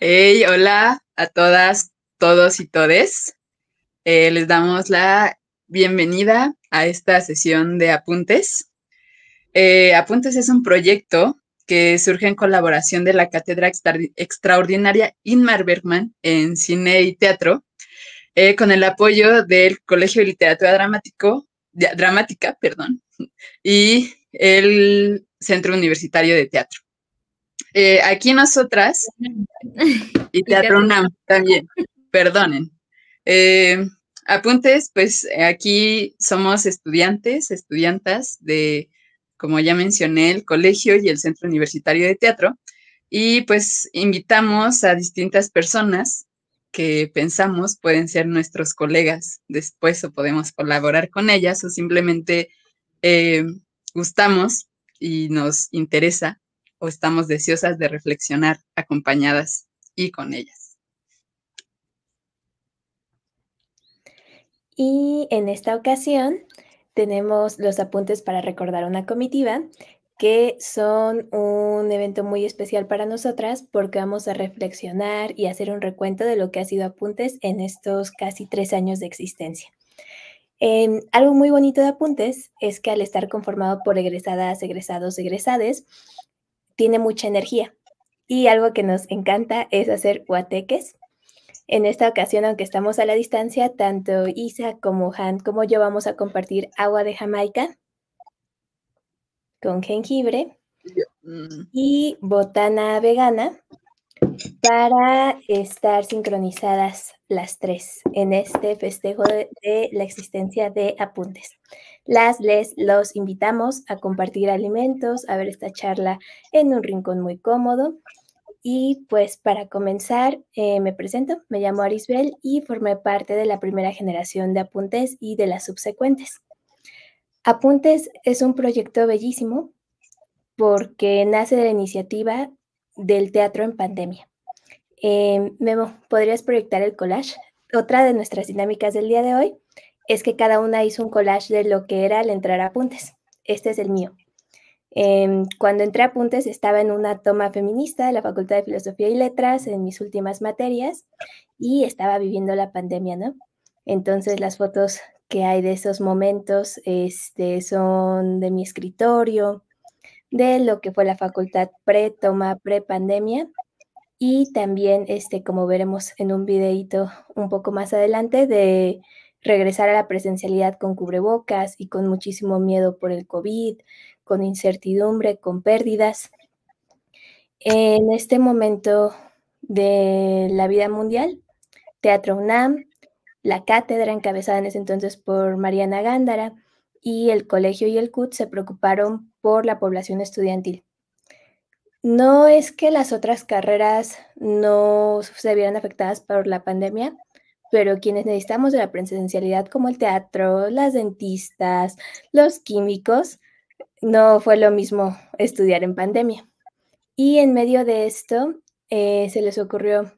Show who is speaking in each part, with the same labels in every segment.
Speaker 1: hola a todas, todos y todes. Eh, les damos la bienvenida a esta sesión de Apuntes. Eh, Apuntes es un proyecto que surge en colaboración de la Cátedra Extraordinaria Inmar Bergman en Cine y Teatro, eh, con el apoyo del Colegio de Literatura Dramático, Dramática perdón, y el Centro Universitario de Teatro. Eh, aquí nosotras y Teatro UNAM también, perdonen. Eh, apuntes, pues eh, aquí somos estudiantes, estudiantas de, como ya mencioné, el colegio y el Centro Universitario de Teatro. Y pues invitamos a distintas personas que pensamos pueden ser nuestros colegas después o podemos colaborar con ellas o simplemente gustamos y nos interesa o estamos deseosas de reflexionar acompañadas y con ellas.
Speaker 2: Y en esta ocasión tenemos los apuntes para recordar una comitiva, que son un evento muy especial para nosotras porque vamos a reflexionar y hacer un recuento de lo que ha sido apuntes en estos casi tres años de existencia. Em, algo muy bonito de apuntes es que al estar conformado por egresadas, egresados, egresades, tiene mucha energía. Y algo que nos encanta es hacer guateques. En esta ocasión, aunque estamos a la distancia, tanto Isa como Han como yo vamos a compartir agua de Jamaica con jengibre mm. y botana vegana para estar sincronizadas las tres en este festejo de, la existencia de apuntes. Las les los invitamos a compartir alimentos, a ver esta charla en un rincón muy cómodo. Y pues para comenzar, eh, me presento, me llamo Arisbel y formé parte de la primera generación de apuntes y de las subsecuentes. Apuntes es un proyecto bellísimo porque nace de la iniciativa del teatro en pandemia. Eh, Memo, ¿podrías proyectar el collage? Otra de nuestras dinámicas del día de hoy es que cada una hizo un collage de lo que era al entrar a apuntes. Este es el mío. Em, cuando entré a apuntes estaba en una toma feminista de la Facultad de Filosofía y Letras en mis últimas materias y estaba viviendo la pandemia, ¿no? Entonces las fotos que hay de esos momentos este, son de mi escritorio, de lo que fue la facultad pre-toma, pre-pandemia y también, este, como veremos en un videito un poco más adelante, de regresar a la presencialidad con cubrebocas y con muchísimo miedo por el COVID, con incertidumbre, con pérdidas. En este momento de la vida mundial, Teatro UNAM, la cátedra encabezada en ese entonces por Mariana Gándara y el colegio y el CUT se preocuparon por la población estudiantil. No es que las otras carreras no se vieran afectadas por la pandemia, pero quienes necesitamos de la presencialidad como el teatro, las dentistas, los químicos, no fue lo mismo estudiar en pandemia. Y en medio de esto eh, se les ocurrió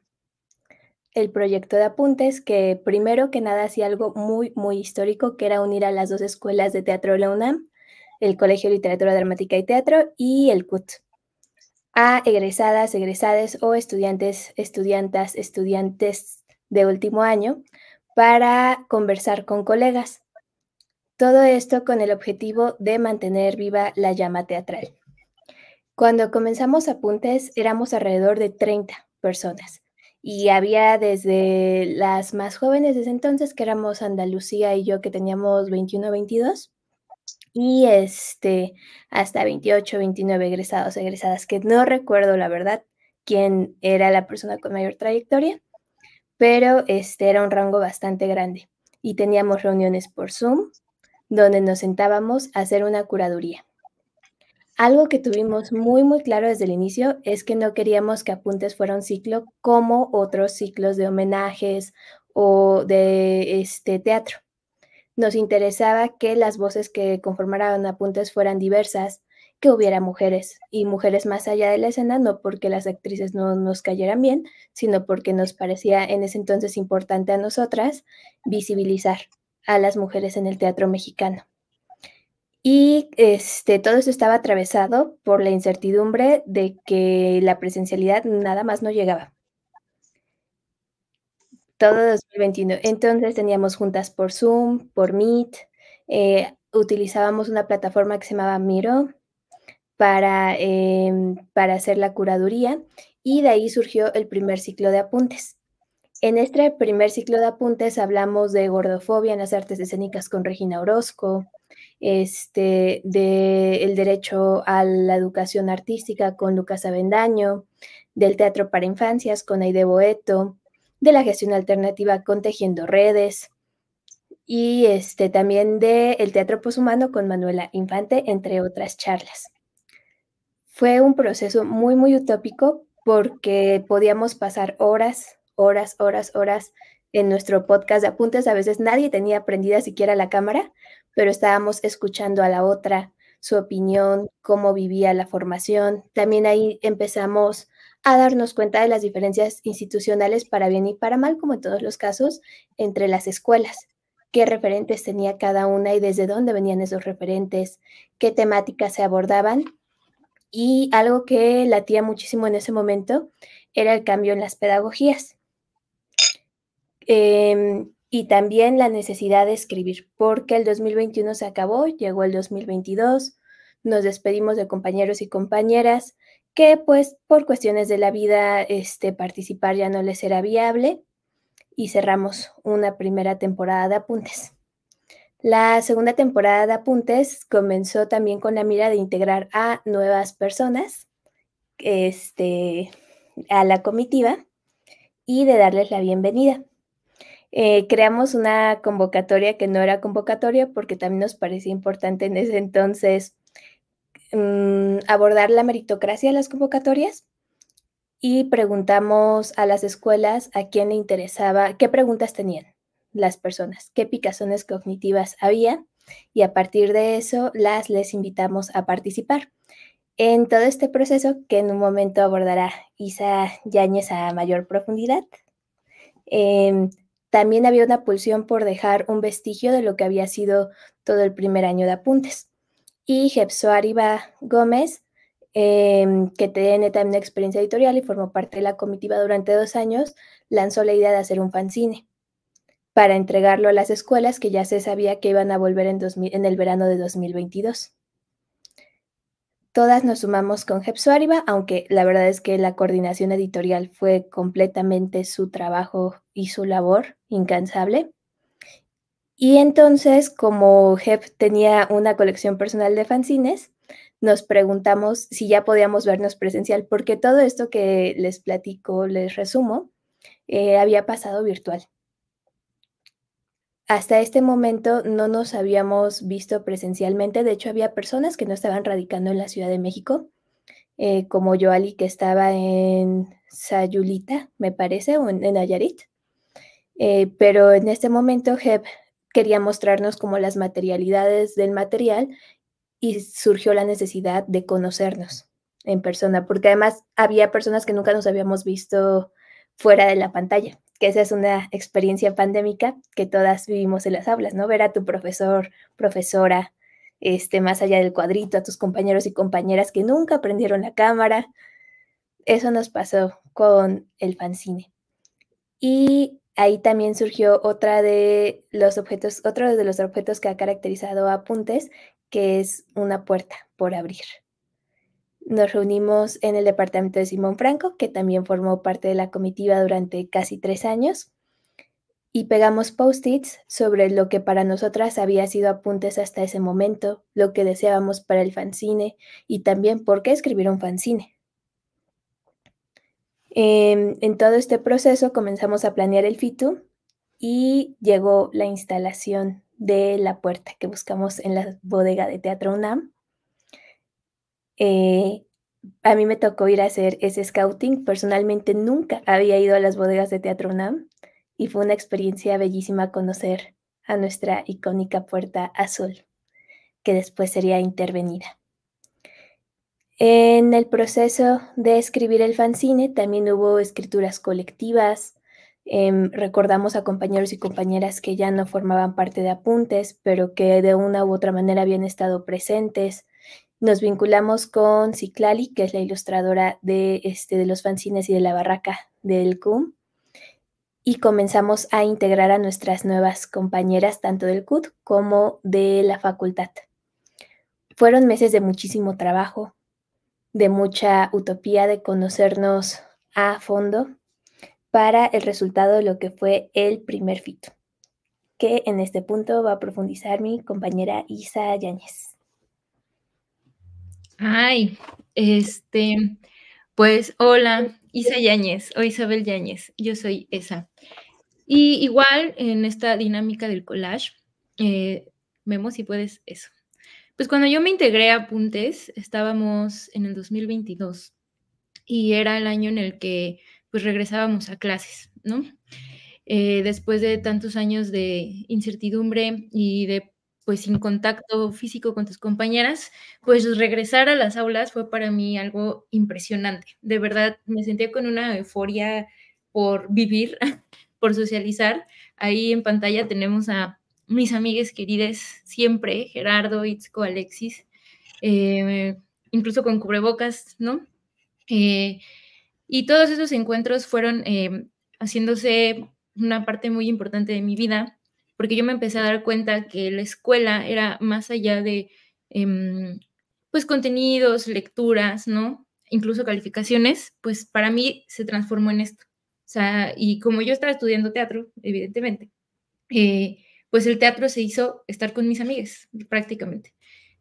Speaker 2: el proyecto de apuntes que primero que nada hacía algo muy, muy histórico, que era unir a las dos escuelas de teatro de la UNAM, el Colegio de Literatura Dramática y Teatro y el CUT a egresadas, egresadas o estudiantes, estudiantas, estudiantes de último año para conversar con colegas. Todo esto con el objetivo de mantener viva la llama teatral. Cuando comenzamos apuntes éramos alrededor de 30 personas y había desde las más jóvenes desde entonces, que éramos Andalucía y yo que teníamos 21, 22, y este, hasta 28, 29 egresados, egresadas, que no recuerdo la verdad quién era la persona con mayor trayectoria, pero este era un rango bastante grande y teníamos reuniones por Zoom donde nos sentábamos a hacer una curaduría. Algo que tuvimos muy, muy claro desde el inicio es que no queríamos que Apuntes fuera un ciclo como otros ciclos de homenajes o de este teatro. Nos interesaba que las voces que conformaran apuntes fueran diversas, que hubiera mujeres y mujeres más allá de la escena, no porque las actrices no nos cayeran bien, sino porque nos parecía en ese entonces importante a nosotras visibilizar a las mujeres en el teatro mexicano. Y este, todo eso estaba atravesado por la incertidumbre de que la presencialidad nada más no llegaba. Todo 2021. Entonces teníamos juntas por Zoom, por Meet, eh, utilizábamos una plataforma que se llamaba Miro para, em, para hacer la curaduría y de ahí surgió el primer ciclo de apuntes. En este primer ciclo de apuntes hablamos de gordofobia en las artes escénicas con Regina Orozco, este, el derecho a la educación artística con Lucas Avendaño, del teatro para infancias con Aide Boeto, de la gestión alternativa con Tejiendo Redes y este, también de El Teatro Poshumano con Manuela Infante, entre otras charlas. Fue un proceso muy, muy utópico porque podíamos pasar horas, horas, horas, horas en nuestro podcast de apuntes. A veces nadie tenía prendida siquiera la cámara, pero estábamos escuchando a la otra, su opinión, cómo vivía la formación. También ahí empezamos a darnos cuenta de las diferencias institucionales para bien y para mal, como en todos los casos, entre las escuelas, qué referentes tenía cada una y desde dónde venían esos referentes, qué temáticas se abordaban. Y algo que latía muchísimo en ese momento era el cambio en las pedagogías. Em, y también la necesidad de escribir, porque el 2021 se acabó, llegó el 2022, nos despedimos de compañeros y compañeras, que pues por cuestiones de la vida este, participar ya no les era viable y cerramos una primera temporada de apuntes. La segunda temporada de apuntes comenzó también con la mira de integrar a nuevas personas este, a la comitiva y de darles la bienvenida. Eh, creamos una convocatoria que no era convocatoria porque también nos parecía importante en ese entonces Mm, abordar la meritocracia de las convocatorias y preguntamos a las escuelas a quién le interesaba, qué preguntas tenían las personas, qué picazones cognitivas había y a partir de eso las les invitamos a participar en todo este proceso que en un momento abordará Isa Yáñez a mayor profundidad. Em, también había una pulsión por dejar un vestigio de lo que había sido todo el primer año de apuntes y Jepsoariba Gómez, em, que tiene también experiencia editorial y formó parte de la comitiva durante dos años, lanzó la idea de hacer un fanzine para entregarlo a las escuelas que ya se sabía que iban a volver en, en el verano de 2022. Todas nos sumamos con Jepsuariba, aunque la verdad es que la coordinación editorial fue completamente su trabajo y su labor incansable. Y entonces, como Hep tenía una colección personal de fanzines, nos preguntamos si ya podíamos vernos presencial, porque todo esto que les platico, les resumo, eh, había pasado virtual. Hasta este momento no nos habíamos visto presencialmente, de hecho había personas que no estaban radicando en la Ciudad de México, eh, como Joali que estaba en Sayulita, me parece, o en, Ayarit eh, pero en este momento Jeb quería mostrarnos como las materialidades del material y surgió la necesidad de conocernos en persona, porque además había personas que nunca nos habíamos visto fuera de la pantalla, que esa es una experiencia pandémica que todas vivimos en las aulas, ¿no? Ver a tu profesor, profesora, este, más allá del cuadrito, a tus compañeros y compañeras que nunca aprendieron la cámara. Eso nos pasó con el fanzine. Y ahí también surgió otra de los objetos, otro de los objetos que ha caracterizado a Apuntes, que es una puerta por abrir. Nos reunimos en el departamento de Simón Franco, que también formó parte de la comitiva durante casi tres años, y pegamos post-its sobre lo que para nosotras había sido apuntes hasta ese momento, lo que deseábamos para el fanzine y también por qué escribir un fanzine. Em, en todo este proceso comenzamos a planear el FITU y llegó la instalación de la puerta que buscamos en la bodega de Teatro UNAM. Eh, a mí me tocó ir a hacer ese scouting. Personalmente nunca había ido a las bodegas de Teatro UNAM y fue una experiencia bellísima conocer a nuestra icónica puerta azul, que después sería intervenida. En el proceso de escribir el fanzine también hubo escrituras colectivas. Em, recordamos a compañeros y compañeras que ya no formaban parte de apuntes, pero que de una u otra manera habían estado presentes. Nos vinculamos con Ciclali, que es la ilustradora de, este, de los fanzines y de la barraca del CUM, y comenzamos a integrar a nuestras nuevas compañeras, tanto del CUT como de la facultad. Fueron meses de muchísimo trabajo, de mucha utopía, de conocernos a fondo para el resultado de lo que fue el primer fito, que en este punto va a profundizar mi compañera Isa Yáñez.
Speaker 3: Ay, este, pues hola, Isa Yáñez o Isabel Yáñez, yo soy esa. Y igual en esta dinámica del collage, vemos eh, si puedes eso. Pues cuando yo me integré a Apuntes, estábamos en el 2022 y era el año en el que pues regresábamos a clases, ¿no? Eh, después de tantos años de incertidumbre y de pues sin contacto físico con tus compañeras, pues regresar a las aulas fue para mí algo impresionante. De verdad, me sentía con una euforia por vivir, por socializar. Ahí en pantalla tenemos a mis amigas queridas siempre, Gerardo, Itzko, Alexis, eh, incluso con cubrebocas, ¿no? Eh, y todos esos encuentros fueron eh, haciéndose una parte muy importante de mi vida, porque yo me empecé a dar cuenta que la escuela era más allá de, em, pues, contenidos, lecturas, ¿no? Incluso calificaciones, pues para mí se transformó en esto. O sea, y como yo estaba estudiando teatro, evidentemente, eh, pues el teatro se hizo estar con mis amigas, prácticamente.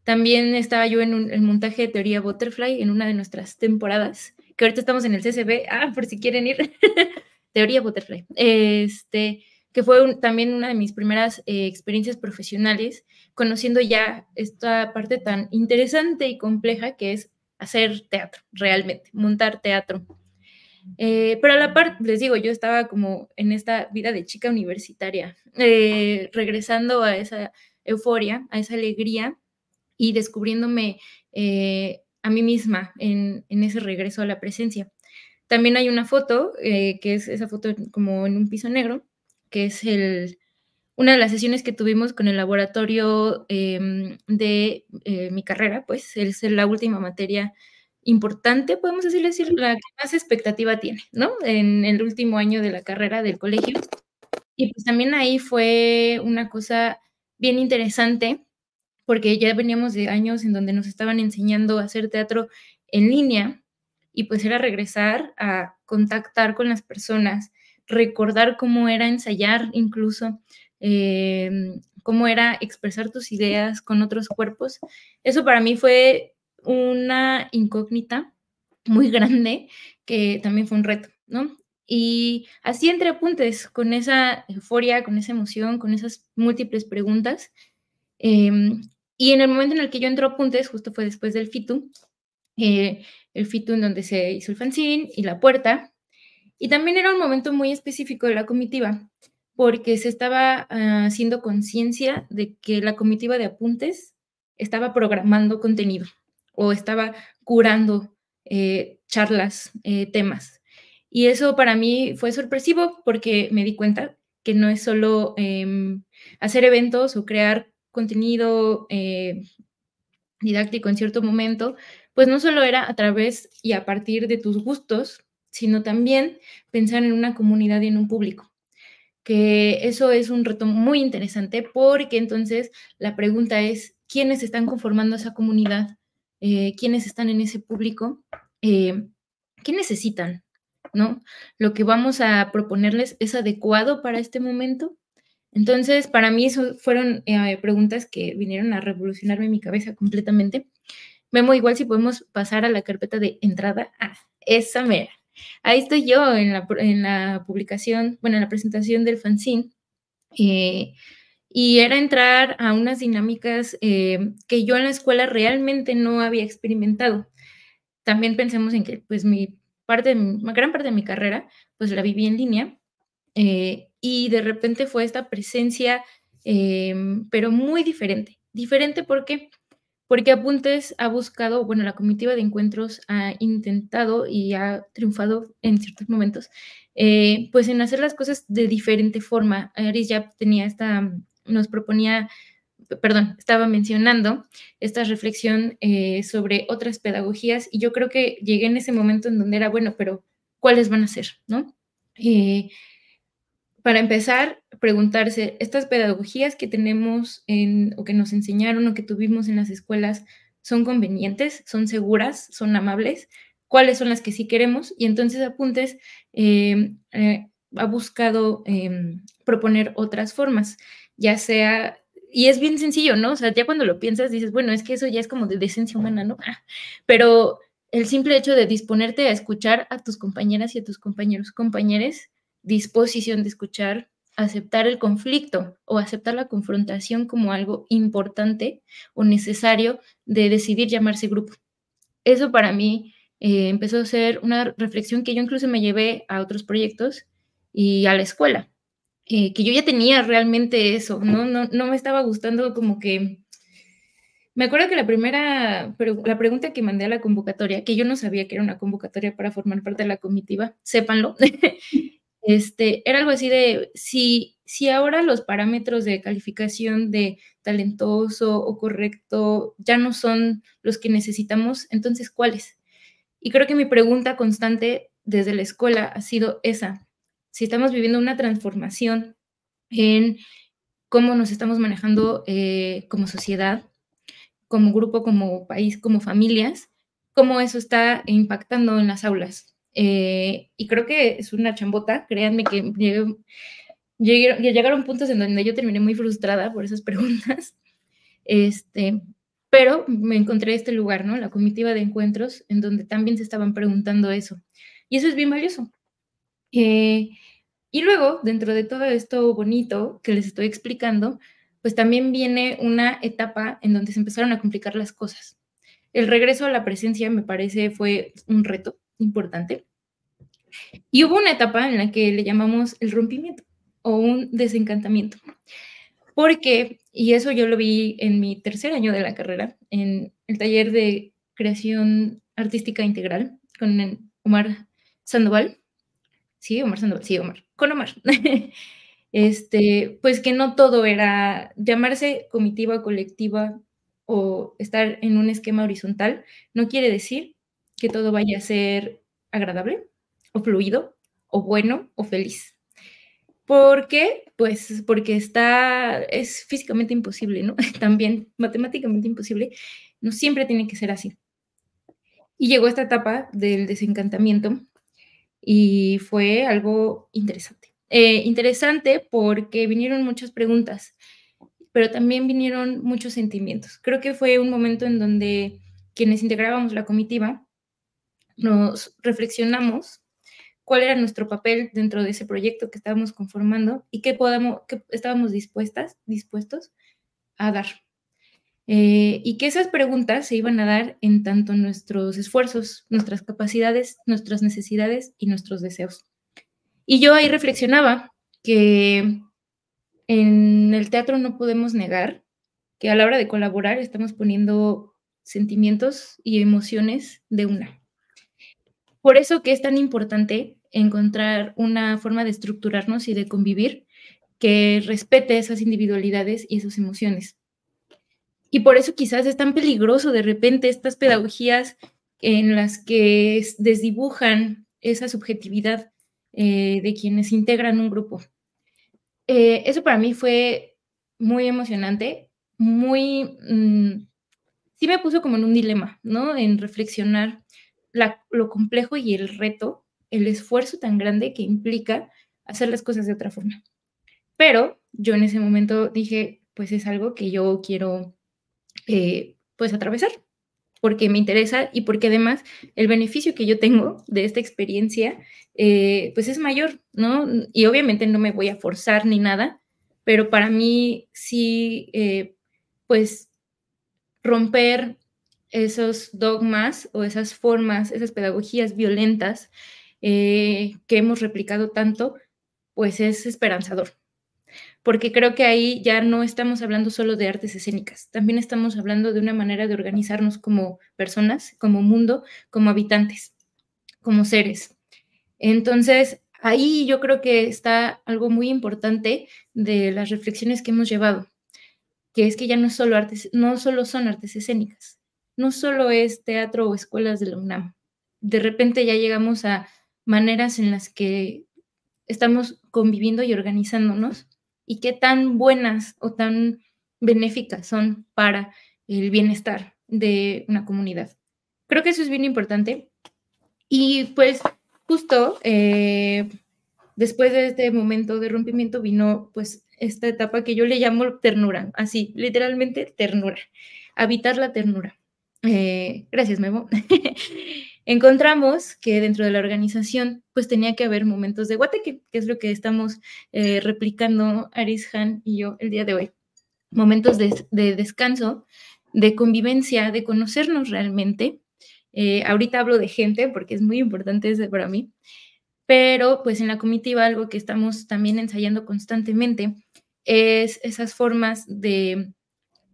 Speaker 3: También estaba yo en el montaje de teoría Butterfly en una de nuestras temporadas, que ahorita estamos en el CCB, ah, por si quieren ir, teoría Butterfly, este, que fue también una de mis primeras eh, experiencias profesionales, conociendo ya esta parte tan interesante y compleja que es hacer teatro, realmente, montar teatro. Eh, pero a la par, les digo, yo estaba como en esta vida de chica universitaria, eh, regresando a esa euforia, a esa alegría y descubriéndome eh, a mí misma en, ese regreso a la presencia. También hay una foto, que es esa foto como en un piso negro, que es el, una de las sesiones que tuvimos con el laboratorio em, de mi carrera, pues es la última materia importante, podemos decirle, decir, la que más expectativa tiene, ¿no? En el último año de la carrera del colegio. Y pues también ahí fue una cosa bien interesante, porque ya veníamos de años en donde nos estaban enseñando a hacer teatro en línea, y pues era regresar a contactar con las personas, recordar cómo era ensayar incluso, em, cómo era expresar tus ideas con otros cuerpos. Eso para mí fue una incógnita muy grande que también fue un reto, ¿no? Y así entre apuntes, con esa euforia, con esa emoción, con esas múltiples preguntas. Em, y en el momento en el que yo entro a apuntes, justo fue después del FITU, eh, el FITU en donde se hizo el fanzine y la puerta. Y también era un momento muy específico de la comitiva, porque se estaba ah, haciendo conciencia de que la comitiva de apuntes estaba programando contenido o estaba curando eh, charlas, eh, temas. Y eso para mí fue sorpresivo porque me di cuenta que no es solo em, hacer eventos o crear contenido eh, didáctico en cierto momento, pues no solo era a través y a partir de tus gustos, sino también pensar en una comunidad y en un público. Que eso es un reto muy interesante porque entonces la pregunta es, ¿quiénes están conformando esa comunidad? Quienes eh, quiénes están en ese público, eh, qué necesitan, ¿no? Lo que vamos a proponerles es adecuado para este momento. Entonces, para mí eso fueron eh, preguntas que vinieron a revolucionarme mi cabeza completamente. Vemos igual si podemos pasar a la carpeta de entrada. Ah, esa mera. Ahí estoy yo en la, en la publicación, bueno, en la presentación del fanzine. Eh, y era entrar a unas dinámicas eh, que yo en la escuela realmente no había experimentado. También pensemos en que, pues, mi parte, una gran parte de mi carrera, pues, la viví en línea eh, y de repente fue esta presencia, eh, pero muy diferente. Diferente porque, porque Apuntes ha buscado, bueno, la comitiva de encuentros ha intentado y ha triunfado en ciertos momentos, pues, en hacer las cosas de diferente forma. Aris ya tenía esta nos proponía, perdón, estaba mencionando esta reflexión eh, sobre otras pedagogías y yo creo que llegué en ese momento en donde era, bueno, pero ¿cuáles van a ser? ¿No? Eh, para empezar, preguntarse, ¿estas pedagogías que tenemos o que nos enseñaron o que tuvimos en las escuelas son convenientes, son seguras, son amables? ¿Cuáles son las que sí queremos? Y entonces Apuntes eh, ha buscado em, proponer otras formas ya sea, y es bien sencillo, ¿no? O sea, ya cuando lo piensas dices, bueno, es que eso ya es como de decencia humana, ¿no? Ah, pero el simple hecho de disponerte a escuchar a tus compañeras y a tus compañeros, compañeros, disposición de escuchar, aceptar el conflicto o aceptar la confrontación como algo importante o necesario de decidir llamarse grupo. Eso para mí eh, empezó a ser una reflexión que yo incluso me llevé a otros proyectos y a la escuela. Eh, que yo ya tenía realmente eso, ¿no? No, no me estaba gustando como que... Me acuerdo que la primera, la pregunta que mandé a la convocatoria, que yo no sabía que era una convocatoria para formar parte de la comitiva, sépanlo, este, era algo así de, si, si ahora los parámetros de calificación de talentoso o correcto ya no son los que necesitamos, entonces, ¿cuáles? Y creo que mi pregunta constante desde la escuela ha sido esa, si estamos viviendo una transformación en cómo nos estamos manejando eh, como sociedad, como grupo, como país, como familias, cómo eso está impactando en las aulas. Eh, y creo que es una chambota, créanme que llegué, llegaron puntos en donde yo terminé muy frustrada por esas preguntas, este, pero me encontré este lugar, ¿no? La comitiva de encuentros, en donde también se estaban preguntando eso. Y eso es bien valioso, eh, y luego, dentro de todo esto bonito que les estoy explicando, pues también viene una etapa en donde se empezaron a complicar las cosas. El regreso a la presencia, me parece, fue un reto importante. Y hubo una etapa en la que le llamamos el rompimiento o un desencantamiento. Porque, y eso yo lo vi en mi tercer año de la carrera, en el taller de creación artística integral con Omar Sandoval, Sí, Omar Sandoval, sí, Omar, con Omar. este, pues que no todo era llamarse comitiva colectiva o estar en un esquema horizontal, no quiere decir que todo vaya a ser agradable o fluido o bueno o feliz. ¿Por qué? Pues porque está, es físicamente imposible, ¿no? También matemáticamente imposible. No siempre tiene que ser así. Y llegó esta etapa del desencantamiento y fue algo interesante. Eh, interesante porque vinieron muchas preguntas, pero también vinieron muchos sentimientos. Creo que fue un momento en donde quienes integrábamos la comitiva nos reflexionamos cuál era nuestro papel dentro de ese proyecto que estábamos conformando y qué, podamos, que estábamos dispuestas, dispuestos a dar. Eh, y que esas preguntas se iban a dar en tanto nuestros esfuerzos, nuestras capacidades, nuestras necesidades y nuestros deseos. Y yo ahí reflexionaba que en el teatro no podemos negar que a la hora de colaborar estamos poniendo sentimientos y emociones de una. Por eso que es tan importante encontrar una forma de estructurarnos y de convivir que respete esas individualidades y esas emociones. Y por eso quizás es tan peligroso de repente estas pedagogías en las que desdibujan esa subjetividad eh, de quienes integran un grupo. Eh, eso para mí fue muy emocionante, muy... Mm, sí me puso como en un dilema, ¿no? En reflexionar lo complejo y el reto, el esfuerzo tan grande que implica hacer las cosas de otra forma. Pero yo en ese momento dije, pues es algo que yo quiero eh, pues atravesar, porque me interesa y porque además el beneficio que yo tengo de esta experiencia, eh, pues es mayor, ¿no? Y obviamente no me voy a forzar ni nada, pero para mí sí, eh, pues romper esos dogmas o esas formas, esas pedagogías violentas que hemos replicado tanto, pues es esperanzador, porque creo que ahí ya no estamos hablando solo de artes escénicas, también estamos hablando de una manera de organizarnos como personas, como mundo, como habitantes, como seres. Entonces, ahí yo creo que está algo muy importante de las reflexiones que hemos llevado, que es que ya no, solo, artes, no solo son artes escénicas, no solo es teatro o escuelas de la UNAM. De repente ya llegamos a maneras en las que estamos conviviendo y organizándonos y qué tan buenas o tan benéficas son para el bienestar de una comunidad. Creo que eso es bien importante. Y pues justo eh, después de este momento de rompimiento vino pues esta etapa que yo le llamo ternura, así, literalmente ternura, habitar la ternura. Eh, gracias, Memo. encontramos que dentro de la organización pues tenía que haber momentos de guate, que es lo que estamos eh, replicando Aris Han y yo el día de hoy. Momentos de, descanso, de convivencia, de conocernos realmente. Eh, ahorita hablo de gente porque es muy importante para mí, pero pues en la comitiva algo que estamos también ensayando constantemente es esas formas de,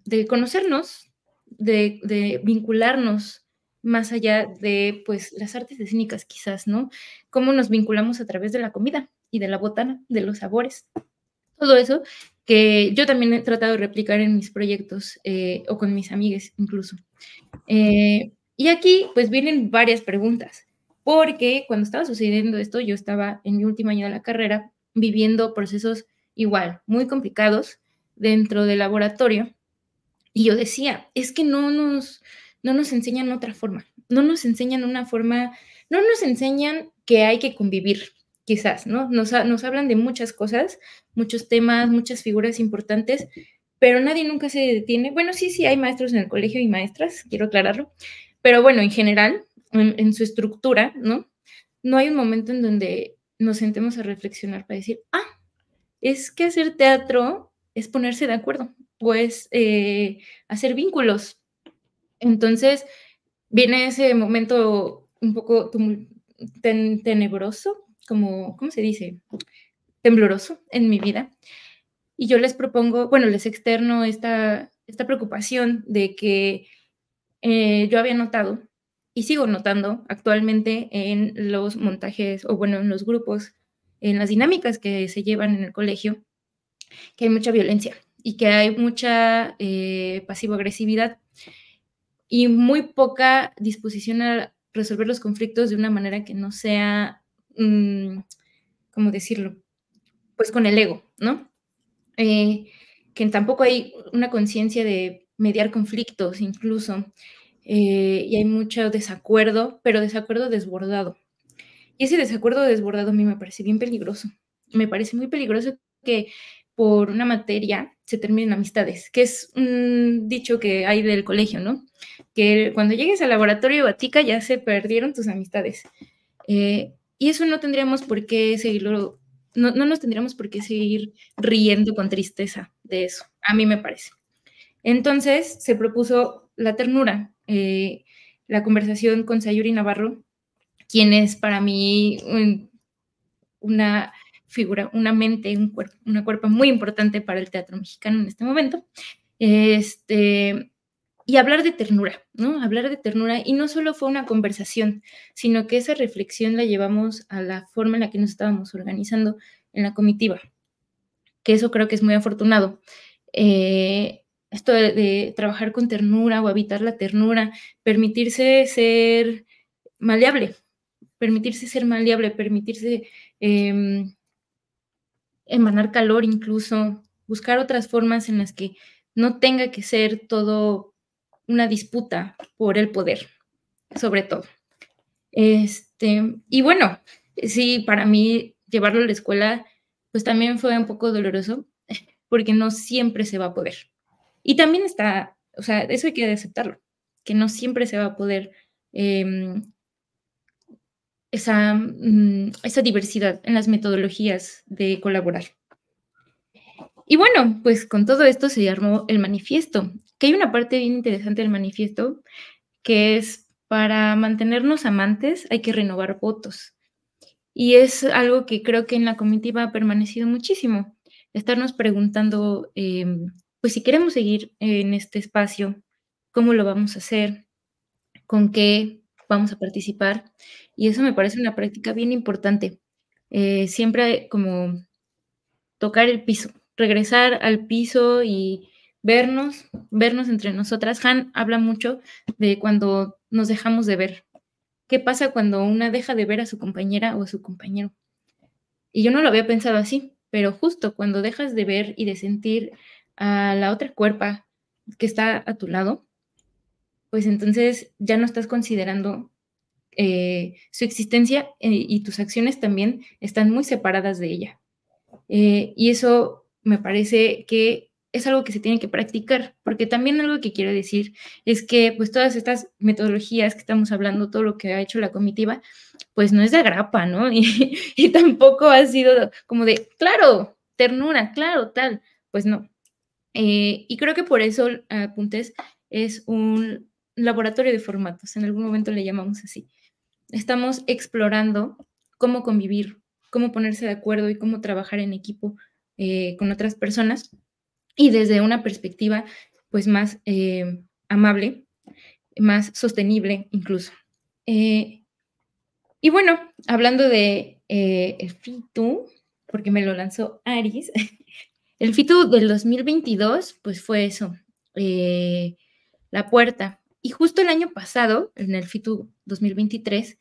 Speaker 3: de conocernos, de, de vincularnos más allá de pues las artes escénicas quizás, ¿no? Cómo nos vinculamos a través de la comida y de la botana, de los sabores. Todo eso que yo también he tratado de replicar en mis proyectos eh, o con mis amigues incluso. Eh, y aquí pues vienen varias preguntas, porque cuando estaba sucediendo esto, yo estaba en mi último año de la carrera viviendo procesos igual, muy complicados dentro del laboratorio. Y yo decía, es que no nos, no nos enseñan otra forma, no nos enseñan una forma, no nos enseñan que hay que convivir, quizás, ¿no? Nos, hablan de muchas cosas, muchos temas, muchas figuras importantes, pero nadie nunca se detiene. Bueno, sí, sí, hay maestros en el colegio y maestras, quiero aclararlo, pero bueno, en general, en, su estructura, ¿no? No hay un momento en donde nos sentemos a reflexionar para decir, ah, es que hacer teatro es ponerse de acuerdo, pues eh, hacer vínculos, entonces, viene ese momento un poco tenebroso, como, ¿cómo se dice? Tembloroso en mi vida. Y yo les propongo, bueno, les externo esta, esta preocupación de que eh, yo había notado y sigo notando actualmente en los montajes o bueno, en los grupos, en las dinámicas que se llevan en el colegio, que hay mucha violencia y que hay mucha eh, pasivo-agresividad y muy poca disposición a resolver los conflictos de una manera que no sea, mm, ¿cómo decirlo? Pues con el ego, ¿no? Eh, que tampoco hay una conciencia de mediar conflictos incluso, eh, y hay mucho desacuerdo, pero desacuerdo desbordado. Y ese desacuerdo desbordado a mí me parece bien peligroso. Me parece muy peligroso que por una materia se terminan amistades, que es un dicho que hay del colegio, ¿no? Que cuando llegues al laboratorio de Batica ya se perdieron tus amistades. Eh, y eso no tendríamos por qué seguirlo, no, nos tendríamos por qué seguir riendo con tristeza de eso, a mí me parece. Entonces se propuso la ternura, eh, la conversación con Sayuri Navarro, quien es para mí una figura, una mente, un cuerpo, una cuerpo muy importante para el teatro mexicano en este momento. Este, y hablar de ternura, ¿no? Hablar de ternura. Y no solo fue una conversación, sino que esa reflexión la llevamos a la forma en la que nos estábamos organizando en la comitiva, que eso creo que es muy afortunado. Eh, esto de, trabajar con ternura o evitar la ternura, permitirse ser maleable, permitirse ser maleable, permitirse em, emanar calor incluso, buscar otras formas en las que no tenga que ser todo una disputa por el poder, sobre todo. Este, y bueno, sí, para mí llevarlo a la escuela, pues también fue un poco doloroso, porque no siempre se va a poder. Y también está, o sea, eso hay que aceptarlo, que no siempre se va a poder em, esa, mm, esa diversidad en las metodologías de colaborar. Y bueno, pues con todo esto se armó el manifiesto, que hay una parte bien interesante del manifiesto, que es para mantenernos amantes hay que renovar votos. Y es algo que creo que en la comitiva ha permanecido muchísimo, estarnos preguntando, em, pues si queremos seguir en este espacio, ¿cómo lo vamos a hacer? ¿Con qué vamos a participar? Y eso me parece una práctica bien importante. Eh, siempre como tocar el piso, regresar al piso y vernos, vernos entre nosotras. Han habla mucho de cuando nos dejamos de ver. ¿Qué pasa cuando una deja de ver a su compañera o a su compañero? Y yo no lo había pensado así, pero justo cuando dejas de ver y de sentir a la otra cuerpa que está a tu lado, pues entonces ya no estás considerando eh, su existencia eh, y tus acciones también están muy separadas de ella. Eh, y eso me parece que es algo que se tiene que practicar, porque también algo que quiero decir es que pues todas estas metodologías que estamos hablando, todo lo que ha hecho la comitiva, pues no es de grapa ¿no? Y, tampoco ha sido como de, claro, ternura, claro, tal, pues no. y creo que por eso Apuntes es un laboratorio de formatos, en algún momento le llamamos así. Estamos explorando cómo convivir, cómo ponerse de acuerdo y cómo trabajar en equipo eh, con otras personas y desde una perspectiva pues más eh, amable, más sostenible incluso. Eh, y bueno, hablando de el FITU, porque me lo lanzó Aris, el FITU del 2022 pues fue eso, la puerta y justo el año pasado, en el FITU 2023,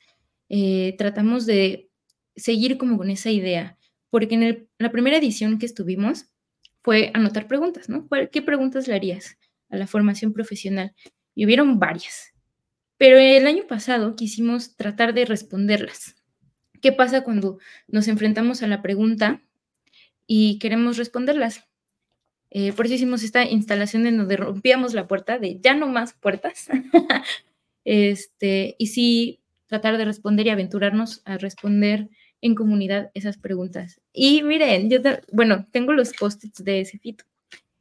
Speaker 3: eh, tratamos de seguir como con esa idea, porque en la primera edición que estuvimos fue anotar preguntas, ¿no? ¿Qué preguntas le harías a la formación profesional? Y hubieron varias, pero el año pasado quisimos tratar de responderlas. ¿Qué pasa cuando nos enfrentamos a la pregunta y queremos responderlas? Eh, por eso hicimos esta instalación en donde rompíamos la puerta de ya no más puertas. este, y sí, tratar de responder y aventurarnos a responder en comunidad esas preguntas. Y miren, yo, bueno, tengo los post-its de ese fito.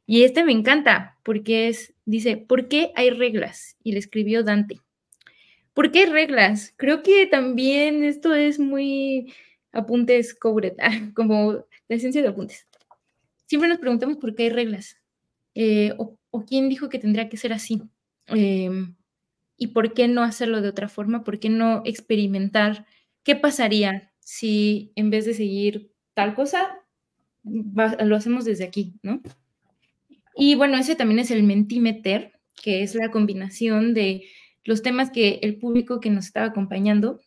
Speaker 3: Y este me encanta porque es, dice, ¿por qué hay reglas? Y le escribió Dante. ¿Por qué reglas? Creo que también esto es muy apuntes cobreta, como la esencia de apuntes siempre nos preguntamos por qué hay reglas eh, o, quién dijo que tendría que ser así eh, y por qué no hacerlo de otra forma, por qué no experimentar qué pasaría si en vez de seguir tal cosa, lo hacemos desde aquí, ¿no? Y bueno, ese también es el mentimeter, que es la combinación de los temas que el público que nos estaba acompañando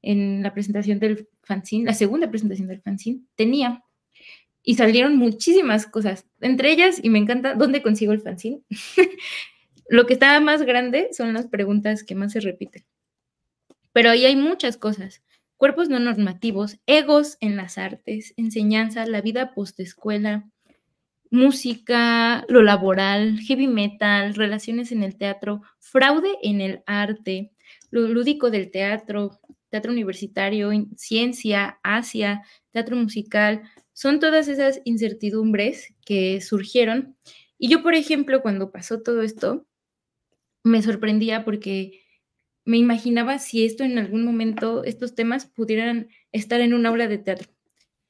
Speaker 3: en la presentación del fanzine, la segunda presentación del fanzine, tenía y salieron muchísimas cosas, entre ellas, y me encanta, ¿dónde consigo el fanzine? Lo que estaba más grande son las preguntas que más se repiten. Pero ahí hay muchas cosas. Cuerpos no normativos, egos en las artes, enseñanza, la vida postescuela, música, lo laboral, heavy metal, relaciones en el teatro, fraude en el arte, lo lúdico del teatro, teatro universitario, ciencia, Asia, teatro musical, son todas esas incertidumbres que surgieron. Y yo, por ejemplo, cuando pasó todo esto, me sorprendía porque me imaginaba si esto en algún momento, estos temas pudieran estar en un aula de teatro.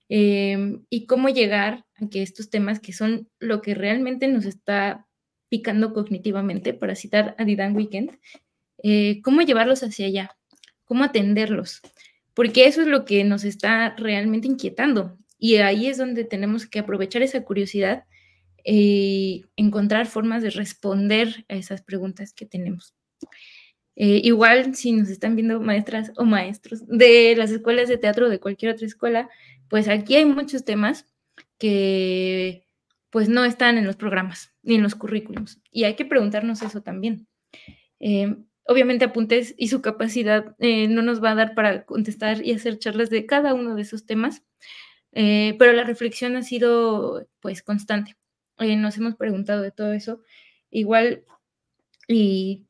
Speaker 3: Em, y cómo llegar a que estos temas, que son lo que realmente nos está picando cognitivamente, para citar a Didan Weekend, eh, cómo llevarlos hacia allá, cómo atenderlos, porque eso es lo que nos está realmente inquietando, y ahí es donde tenemos que aprovechar esa curiosidad y eh, encontrar formas de responder a esas preguntas que tenemos. Eh, igual, si nos están viendo maestras o maestros de las escuelas de teatro o de cualquier otra escuela, pues aquí hay muchos temas que pues no están en los programas ni en los currículums. Y hay que preguntarnos eso también. Eh, obviamente apuntes y su capacidad no nos va a dar para contestar y hacer charlas de cada uno de esos temas, eh, pero la reflexión ha sido pues constante. Eh, nos hemos preguntado de todo eso. Igual, y,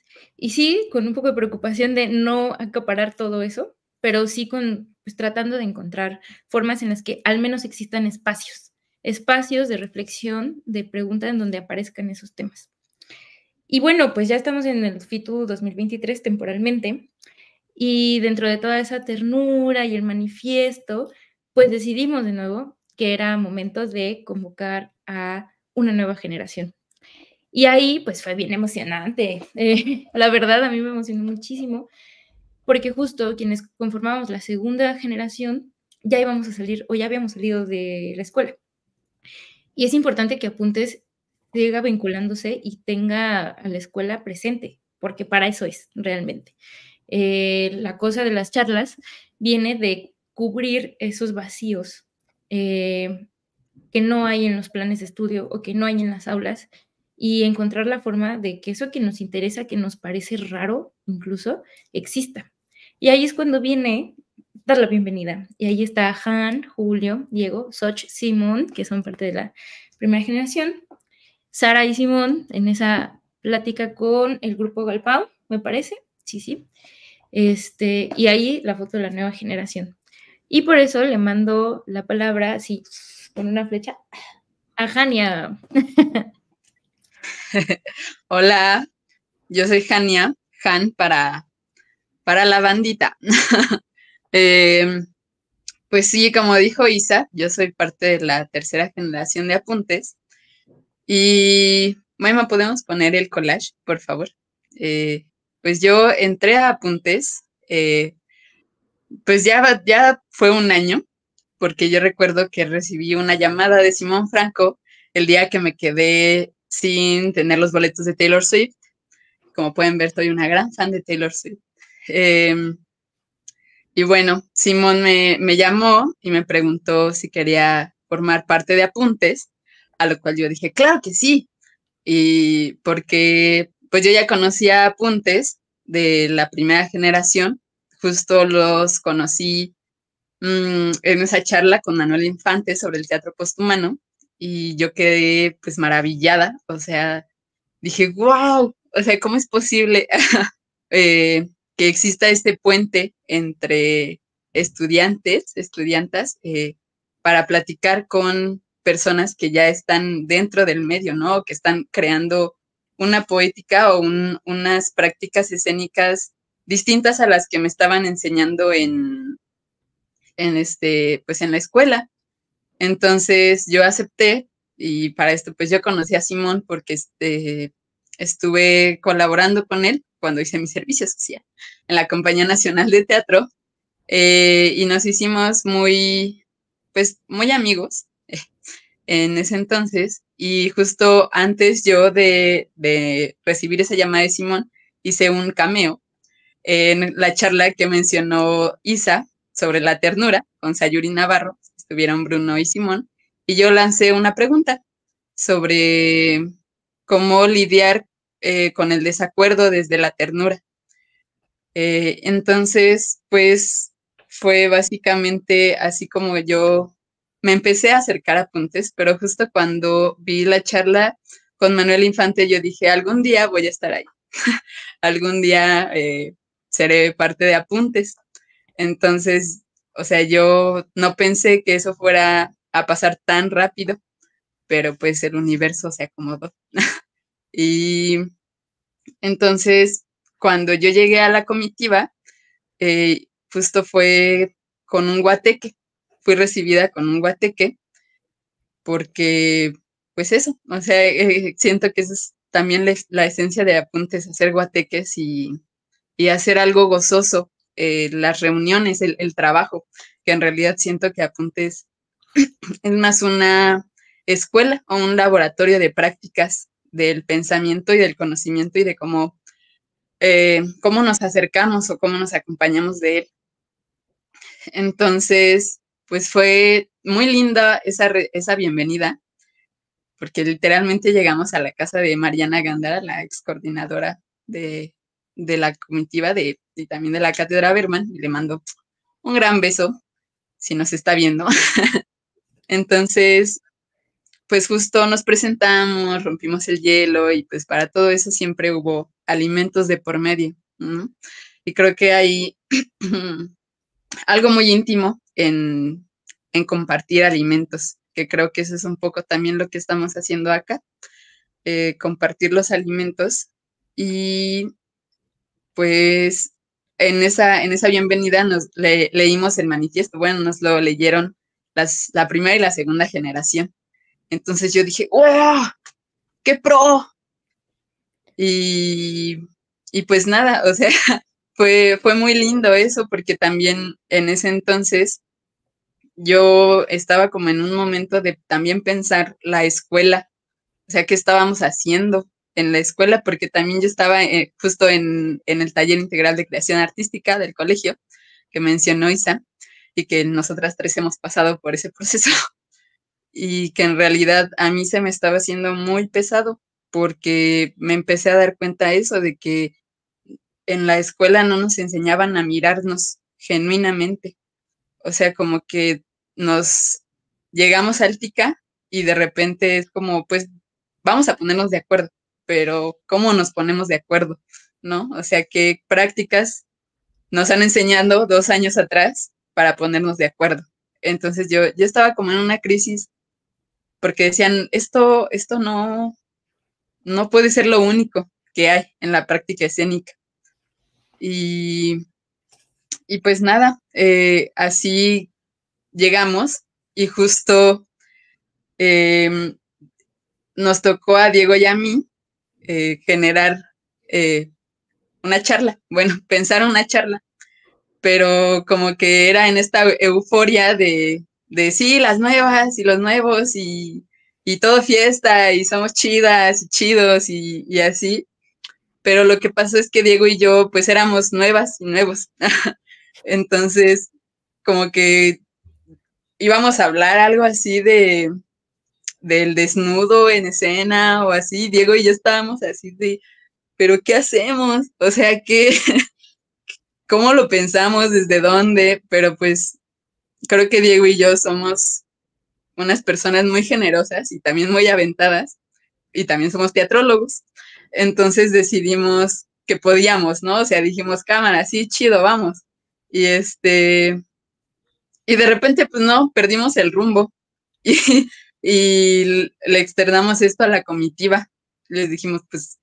Speaker 3: sí, con un poco de preocupación de no acaparar todo eso, pero sí con pues, tratando de encontrar formas en las que al menos existan espacios, espacios de reflexión, de pregunta en donde aparezcan esos temas. Y bueno, pues ya estamos en el FITU 2023 temporalmente y dentro de toda esa ternura y el manifiesto, pues decidimos de nuevo que era momento de convocar a una nueva generación. Y ahí pues fue bien emocionante. Eh, la verdad a mí me emocionó muchísimo porque justo quienes conformamos la segunda generación ya íbamos a salir o ya habíamos salido de la escuela. Y es importante que apuntes siga vinculándose y tenga a la escuela presente, porque para eso es realmente. Eh, la cosa de las charlas viene de cubrir esos vacíos eh, que no hay en los planes de estudio o que no hay en las aulas y encontrar la forma de que eso que nos interesa, que nos parece raro incluso, exista. Y ahí es cuando viene dar la bienvenida. Y ahí está Han, Julio, Diego, Soch, Simón, que son parte de la primera generación, Sara y Simón en esa plática con el grupo Galpao, me parece, sí, sí. Este, y ahí la foto de la nueva generación. Y por eso le mando la palabra sí, con una flecha,
Speaker 1: a Jania. Hola, yo soy Jania, Han para, para la bandita. Em, pues sí, como dijo Isa, yo soy parte de la tercera generación de apuntes. Y, Maima, ¿podemos poner el collage, por favor? Eh, pues yo entré a apuntes eh, pues ya, ya fue un año, porque yo recuerdo que recibí una llamada de Simón Franco el día que me quedé sin tener los boletos de Taylor Swift. Como pueden ver, soy una gran fan de Taylor Swift. Em, y bueno, Simón me, me llamó y me preguntó si quería formar parte de Apuntes, a lo cual yo dije, claro que sí. Y porque pues yo ya conocía Apuntes de la primera generación justo los conocí mm, en esa charla con Manuel Infante sobre el teatro posthumano y yo quedé pues maravillada, o sea, dije, wow, o sea, ¿cómo es posible eh, que exista este puente entre estudiantes, estudiantas, eh, para platicar con personas que ya están dentro del medio, ¿no? Que están creando una poética o unas prácticas escénicas distintas a las que me estaban enseñando en, en, este, pues en la escuela. Entonces yo acepté y para esto pues yo conocí a Simón porque este, estuve colaborando con él cuando hice mi servicio social en la Compañía Nacional de Teatro eh, y nos hicimos muy, pues muy amigos en ese entonces y justo antes yo de, de recibir esa llamada de Simón hice un cameo en la charla que mencionó Isa sobre la ternura con Sayuri Navarro, estuvieron Bruno y Simón, y yo lancé una pregunta sobre cómo lidiar eh, con el desacuerdo desde la ternura. Eh, entonces, pues fue básicamente así como yo me empecé a acercar a apuntes, pero justo cuando vi la charla con Manuel Infante, yo dije, algún día voy a estar ahí, algún día eh, seré parte de apuntes. Entonces, o sea, yo no pensé que eso fuera a pasar tan rápido, pero pues el universo se acomodó. y entonces, cuando yo llegué a la comitiva, eh, justo fue con un guateque, fui recibida con un guateque, porque pues eso, o sea, eh, siento que eso es también la, la esencia de apuntes, hacer guateques y y hacer algo gozoso eh, las reuniones, el, trabajo, que en realidad siento que Apuntes es más una escuela o un laboratorio de prácticas del pensamiento y del conocimiento y de cómo, eh, cómo nos acercamos o cómo nos acompañamos de él. Entonces, pues fue muy linda esa, esa bienvenida, porque literalmente llegamos a la casa de Mariana Gandara, la ex coordinadora de de la comitiva de, y también de la cátedra Berman, y le mando un gran beso si nos está viendo. Entonces, pues justo nos presentamos, rompimos el hielo y pues para todo eso siempre hubo alimentos de por medio. Y creo que hay algo muy íntimo en, compartir alimentos, que creo que eso es un poco también lo que estamos haciendo acá, eh, compartir los alimentos. Y pues en esa, en esa bienvenida nos leímos el manifiesto, bueno, nos lo leyeron las, la primera y la segunda generación. Entonces yo dije, ¡oh, ¡Qué pro! Y, y pues nada, o sea, fue, fue muy lindo eso porque también en ese entonces yo estaba como en un momento de también pensar la escuela, o sea, qué estábamos haciendo, en la escuela, porque también yo estaba eh, justo en, en, el taller integral de creación artística del colegio que mencionó Isa y que nosotras tres hemos pasado por ese proceso y que en realidad a mí se me estaba haciendo muy pesado porque me empecé a dar cuenta de eso, de que en la escuela no nos enseñaban a mirarnos genuinamente. O sea, como que nos llegamos al TICA y de repente es como, pues, vamos a ponernos de acuerdo pero ¿cómo nos ponemos de acuerdo? ¿No? O sea, ¿qué prácticas nos han enseñado dos años atrás para ponernos de acuerdo? Entonces yo, yo estaba como en una crisis porque decían, esto, esto no, no puede ser lo único que hay en la práctica escénica. Y, y pues nada, eh, así llegamos y justo em, nos tocó a Diego y a mí eh, generar eh, una charla, bueno, pensar una charla, pero como que era en esta euforia de, de sí, las nuevas y los nuevos y, todo fiesta y somos chidas y chidos y, y, así. Pero lo que pasó es que Diego y yo pues éramos nuevas y nuevos. Entonces, como que íbamos a hablar algo así de, del desnudo en escena o así, Diego y yo estábamos así de, pero ¿qué hacemos? O sea, ¿qué, ¿cómo lo pensamos? ¿Desde dónde? Pero pues creo que Diego y yo somos unas personas muy generosas y también muy aventadas y también somos teatrólogos. Entonces decidimos que podíamos, ¿no? O sea, dijimos cámara, sí, chido, vamos. Y este, y de repente, pues no, perdimos el rumbo. Y y le externamos esto a la comitiva. Les dijimos, pues,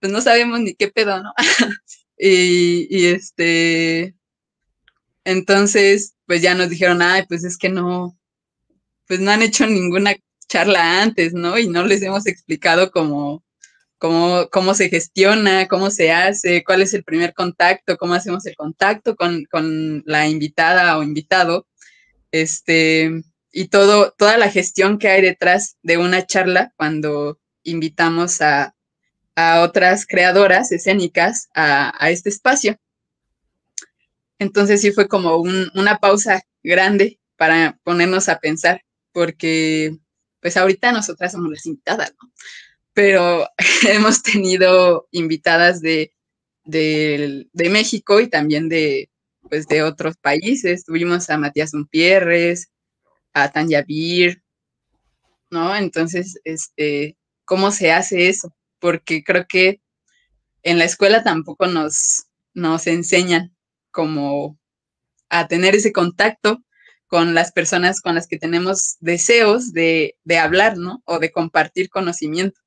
Speaker 1: pues no sabemos ni qué pedo, ¿no? y, este, entonces, pues ya nos dijeron, ay, pues es que no, pues no han hecho ninguna charla antes, ¿no? Y no les hemos explicado cómo, cómo, cómo se gestiona, cómo se hace, cuál es el primer contacto, cómo hacemos el contacto con, con la invitada o invitado. Este, y todo, toda la gestión que hay detrás de una charla cuando invitamos a, otras creadoras escénicas a, este espacio. Entonces sí fue como una pausa grande para ponernos a pensar, porque pues ahorita nosotras somos las invitadas, ¿no? Pero hemos tenido invitadas de, de, México y también de, pues, de otros países. Tuvimos a Matías Unpierres, a Tanjavir, ¿no? Entonces, este, ¿cómo se hace eso? Porque creo que en la escuela tampoco nos, nos enseñan como a tener ese contacto con las personas con las que tenemos deseos de, de hablar, ¿no? O de compartir conocimiento.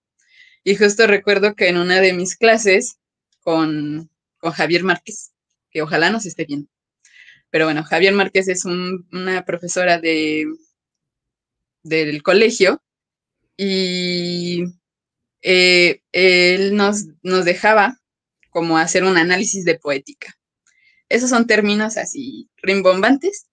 Speaker 1: Y justo recuerdo que en una de mis clases con, con Javier Márquez, que ojalá nos esté viendo, pero bueno, Javier Márquez es una profesora de, del colegio y eh, él nos, nos dejaba como hacer un análisis de poética. Esos son términos así rimbombantes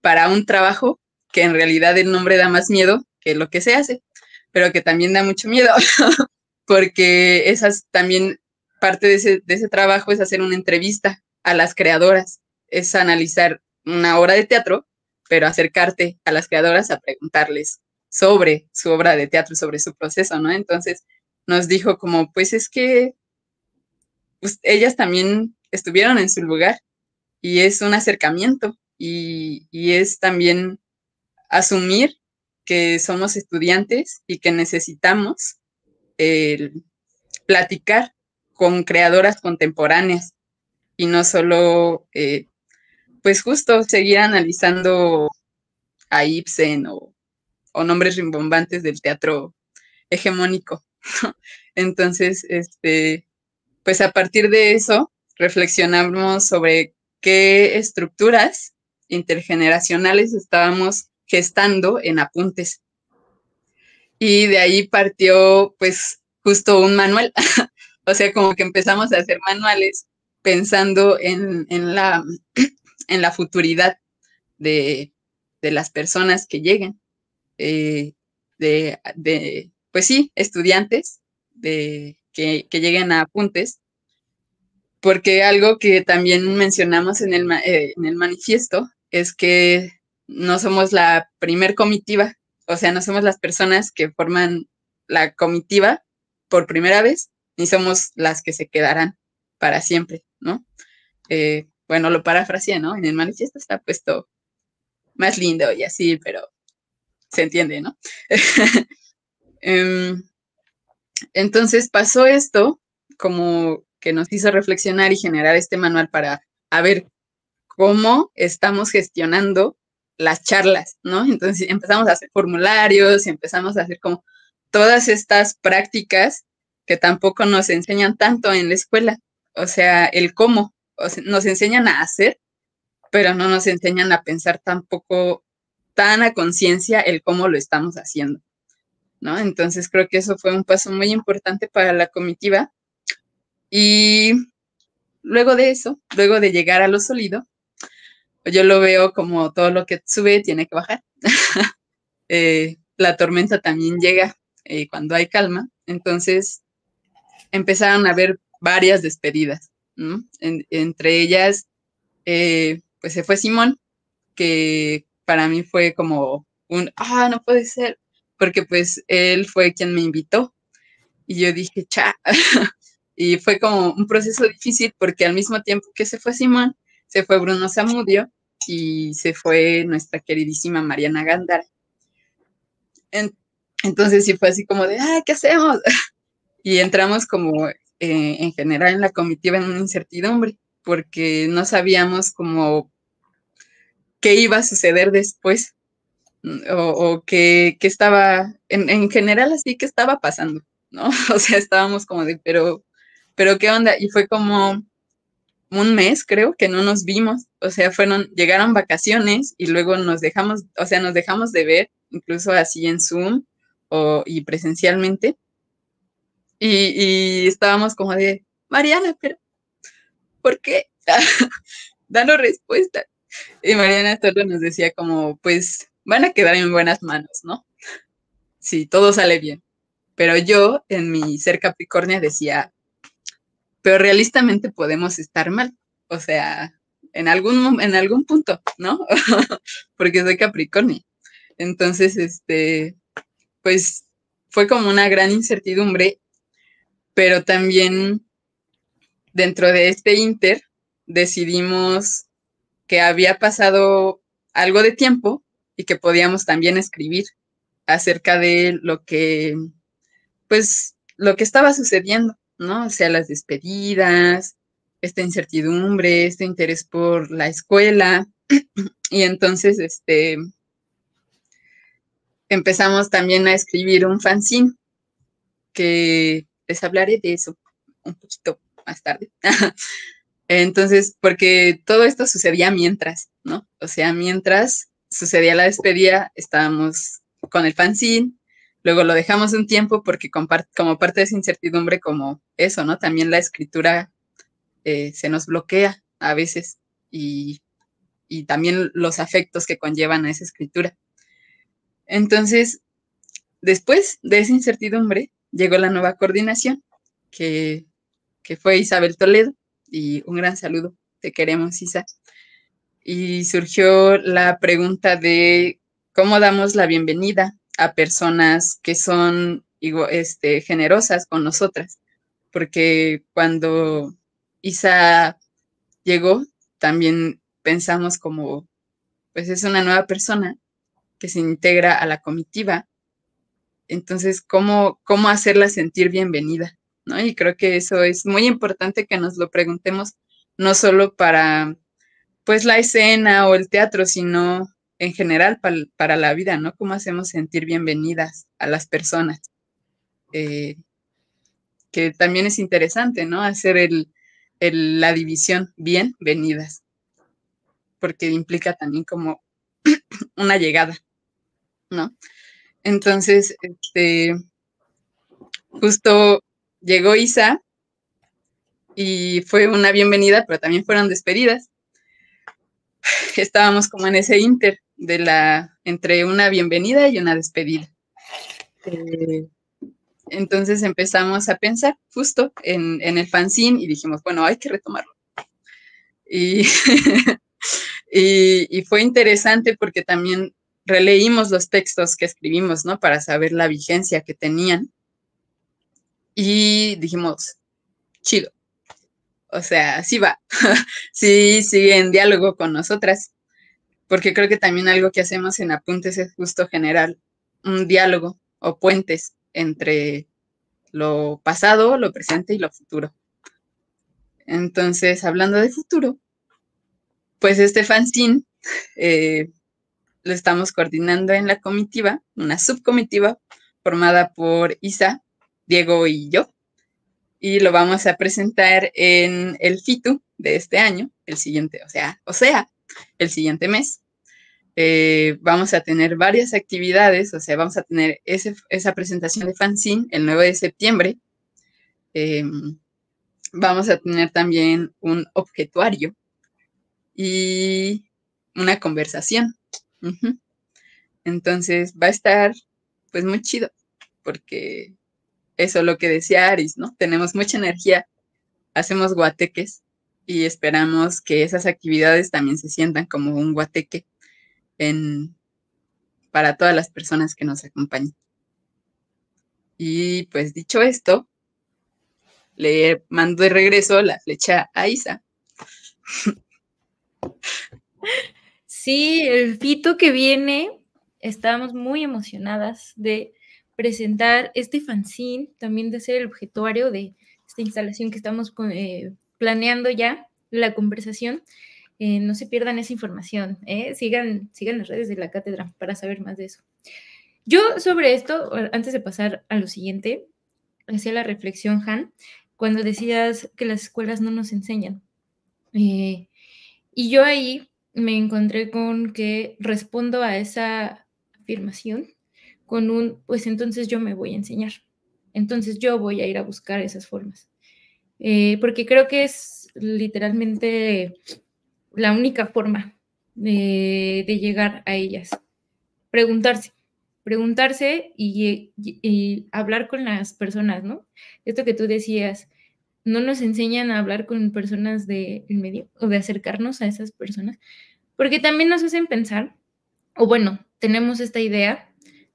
Speaker 1: para un trabajo que en realidad el nombre da más miedo que lo que se hace, pero que también da mucho miedo, porque esas también parte de ese, de ese trabajo es hacer una entrevista a las creadoras es analizar una obra de teatro, pero acercarte a las creadoras a preguntarles sobre su obra de teatro, sobre su proceso, ¿no? Entonces nos dijo como, pues es que pues, ellas también estuvieron en su lugar y es un acercamiento y, es también asumir que somos estudiantes y que necesitamos platicar con creadoras contemporáneas y no solo eh, pues justo seguir analizando a Ibsen o, nombres rimbombantes del teatro hegemónico. Entonces, este, pues a partir de eso, reflexionamos sobre qué estructuras intergeneracionales estábamos gestando en apuntes. Y de ahí partió, pues, justo un manual. o sea, como que empezamos a hacer manuales pensando en la en la futuridad de, las personas que lleguen, eh, de, de, pues sí, estudiantes de, que, lleguen a apuntes, porque algo que también mencionamos en el, eh, en el manifiesto es que no somos la primer comitiva, o sea, no somos las personas que forman la comitiva por primera vez, ni somos las que se quedarán para siempre, ¿no? Eh, bueno, lo parafraseé, ¿no? En el manifiesto está puesto más lindo y así, pero se entiende, ¿no? Em, entonces pasó esto, como que nos hizo reflexionar y generar este manual para ver cómo estamos gestionando las charlas, ¿no? Entonces empezamos a hacer formularios, empezamos a hacer como todas estas prácticas que tampoco nos enseñan tanto en la escuela, o sea, el cómo, nos enseñan a hacer, pero no nos enseñan a pensar tampoco tan a conciencia el cómo lo estamos haciendo, ¿no? Entonces creo que eso fue un paso muy importante para la comitiva. Y luego de eso, luego de llegar a lo sólido, yo lo veo como todo lo que sube tiene que bajar. Eh, la tormenta también llega eh, cuando hay calma, entonces empezaron a haber varias despedidas entre ellas, eh, pues se fue Simón, que para mí fue como un, ah, no puede ser, porque pues él fue quien me invitó. Y yo dije, cha. y fue como un proceso difícil porque al mismo tiempo que se fue Simón, se fue Bruno Zamudio y se fue nuestra queridísima Mariana Gándara. entonces sí fue así como de, ah, ¿qué hacemos? y entramos como eh, en general en la comitiva en una incertidumbre, porque no sabíamos cómo qué iba a suceder después mm, o, qué, estaba, en, general así, qué estaba pasando, ¿no? O sea, estábamos como de, pero, pero qué onda, y fue como un mes creo que no nos vimos, o sea, fueron, llegaron vacaciones y luego nos dejamos, o sea, nos dejamos de ver, incluso así en Zoom o, y presencialmente, y, estábamos como de, Mariana, pero ¿por qué? Danos respuesta. Y Mariana Torre nos decía como, pues van a quedar en buenas manos, ¿no? Si sí, todo sale bien. Pero yo, en mi ser Capricornia, decía, pero realistamente podemos estar mal. O sea, en algún, en algún punto, ¿no? Porque soy Capricornio. Entonces, este, pues fue como una gran incertidumbre pero también dentro de este Inter decidimos que había pasado algo de tiempo y que podíamos también escribir acerca de lo que, pues, lo que estaba sucediendo, ¿no? O sea, las despedidas, esta incertidumbre, este interés por la escuela. y entonces, este, empezamos también a escribir un fanzine que les hablaré de eso un poquito más tarde. Entonces, porque todo esto sucedía mientras, ¿no? O sea, mientras sucedía la despedida, estábamos con el fanzine, luego lo dejamos un tiempo porque como parte de esa incertidumbre, como eso, ¿no? También la escritura eh, se nos bloquea a veces y también los afectos que conllevan a esa escritura. Entonces, después de esa incertidumbre, llegó la nueva coordinación, que, fue Isabel Toledo, y un gran saludo, te queremos, Isa. Y surgió la pregunta de cómo damos la bienvenida a personas que son este, generosas con nosotras, porque cuando Isa llegó, también pensamos como, pues es una nueva persona que se integra a la comitiva entonces, ¿cómo, cómo hacerla sentir bienvenida? ¿no? Y creo que eso es muy importante que nos lo preguntemos, no solo para pues la escena o el teatro, sino en general para, la vida, ¿no? ¿Cómo hacemos sentir bienvenidas a las personas? Eh, que también es interesante, ¿no? Hacer la división bienvenidas, porque implica también como una llegada, ¿no? Entonces, este, justo llegó Isa y fue una bienvenida, pero también fueron despedidas. Estábamos como en ese inter de la, entre una bienvenida y una despedida. Eh, entonces empezamos a pensar justo en, el fanzine y dijimos, bueno, hay que retomarlo. y fue interesante porque también releímos los textos que escribimos, ¿no? Para saber la vigencia que tenían. Y dijimos, chido. O sea, sí va, sí sigue en diálogo con nosotras, porque creo que también algo que hacemos en Apuntes es justo general un diálogo o puentes entre lo pasado, lo presente y lo futuro. Entonces, hablando de futuro, pues este fanzine eh, lo estamos coordinando en la comitiva, una subcomitiva formada por Isa, Diego y yo. Y lo vamos a presentar en el FITU de este año, el siguiente, o sea, o sea, el siguiente mes. Eh, vamos a tener varias actividades, o sea, vamos a tener esa presentación de fanzine el 9 de septiembre. Em, vamos a tener también un objetuario y una conversación entonces va a estar pues muy chido, porque eso es lo que decía Aris, ¿no? Tenemos mucha energía, hacemos guateques y esperamos que esas actividades también se sientan como un guateque para todas las personas que nos acompañan. Y pues dicho esto, le mando de regreso la flecha a Isa. Sí, el fito que viene,
Speaker 3: estábamos muy emocionadas de presentar este fanzine, también de ser el objetuario de esta instalación que estamos eh, planeando ya, la conversación. Eh, no se pierdan esa información, eh, sigan, sigan las redes de la cátedra para saber más de eso. Yo sobre esto, antes de pasar a lo siguiente, hacía la reflexión, Han, cuando decías que las escuelas no nos enseñan. y yo ahí me encontré con que respondo a esa afirmación con un, pues entonces yo me voy a enseñar, entonces yo voy a ir a buscar esas formas. Eh, porque creo que es literalmente la única forma de, llegar a ellas. Preguntarse, preguntarse y, hablar con las personas, ¿no? Esto que tú decías, no nos enseñan a hablar con personas del medio o de acercarnos a esas personas, porque también nos hacen pensar, o bueno, tenemos esta idea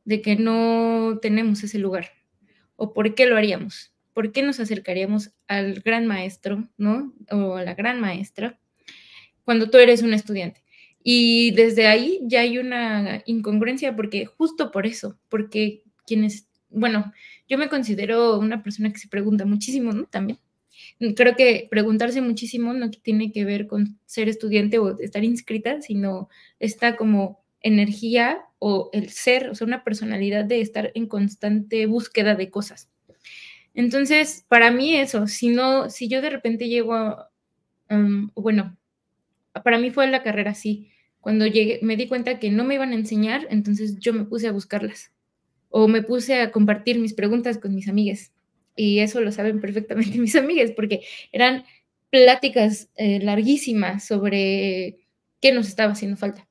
Speaker 3: de que no tenemos ese lugar, o por qué lo haríamos, por qué nos acercaríamos al gran maestro, ¿no? O a la gran maestra, cuando tú eres un estudiante. Y desde ahí ya hay una incongruencia, porque justo por eso, porque quienes, bueno, yo me considero una persona que se pregunta muchísimo, ¿no? También creo que preguntarse muchísimo no tiene que ver con ser estudiante o estar inscrita, sino está como energía o el ser, o sea, una personalidad de estar en constante búsqueda de cosas. Entonces, para mí eso, si no, si yo de repente llego a, em, bueno, para mí fue la carrera así. Cuando llegué, me di cuenta que no me iban a enseñar, entonces yo me puse a buscarlas o me puse a compartir mis preguntas con mis amigas y eso lo saben perfectamente mis amigas, porque eran pláticas eh, larguísimas sobre qué nos estaba haciendo falta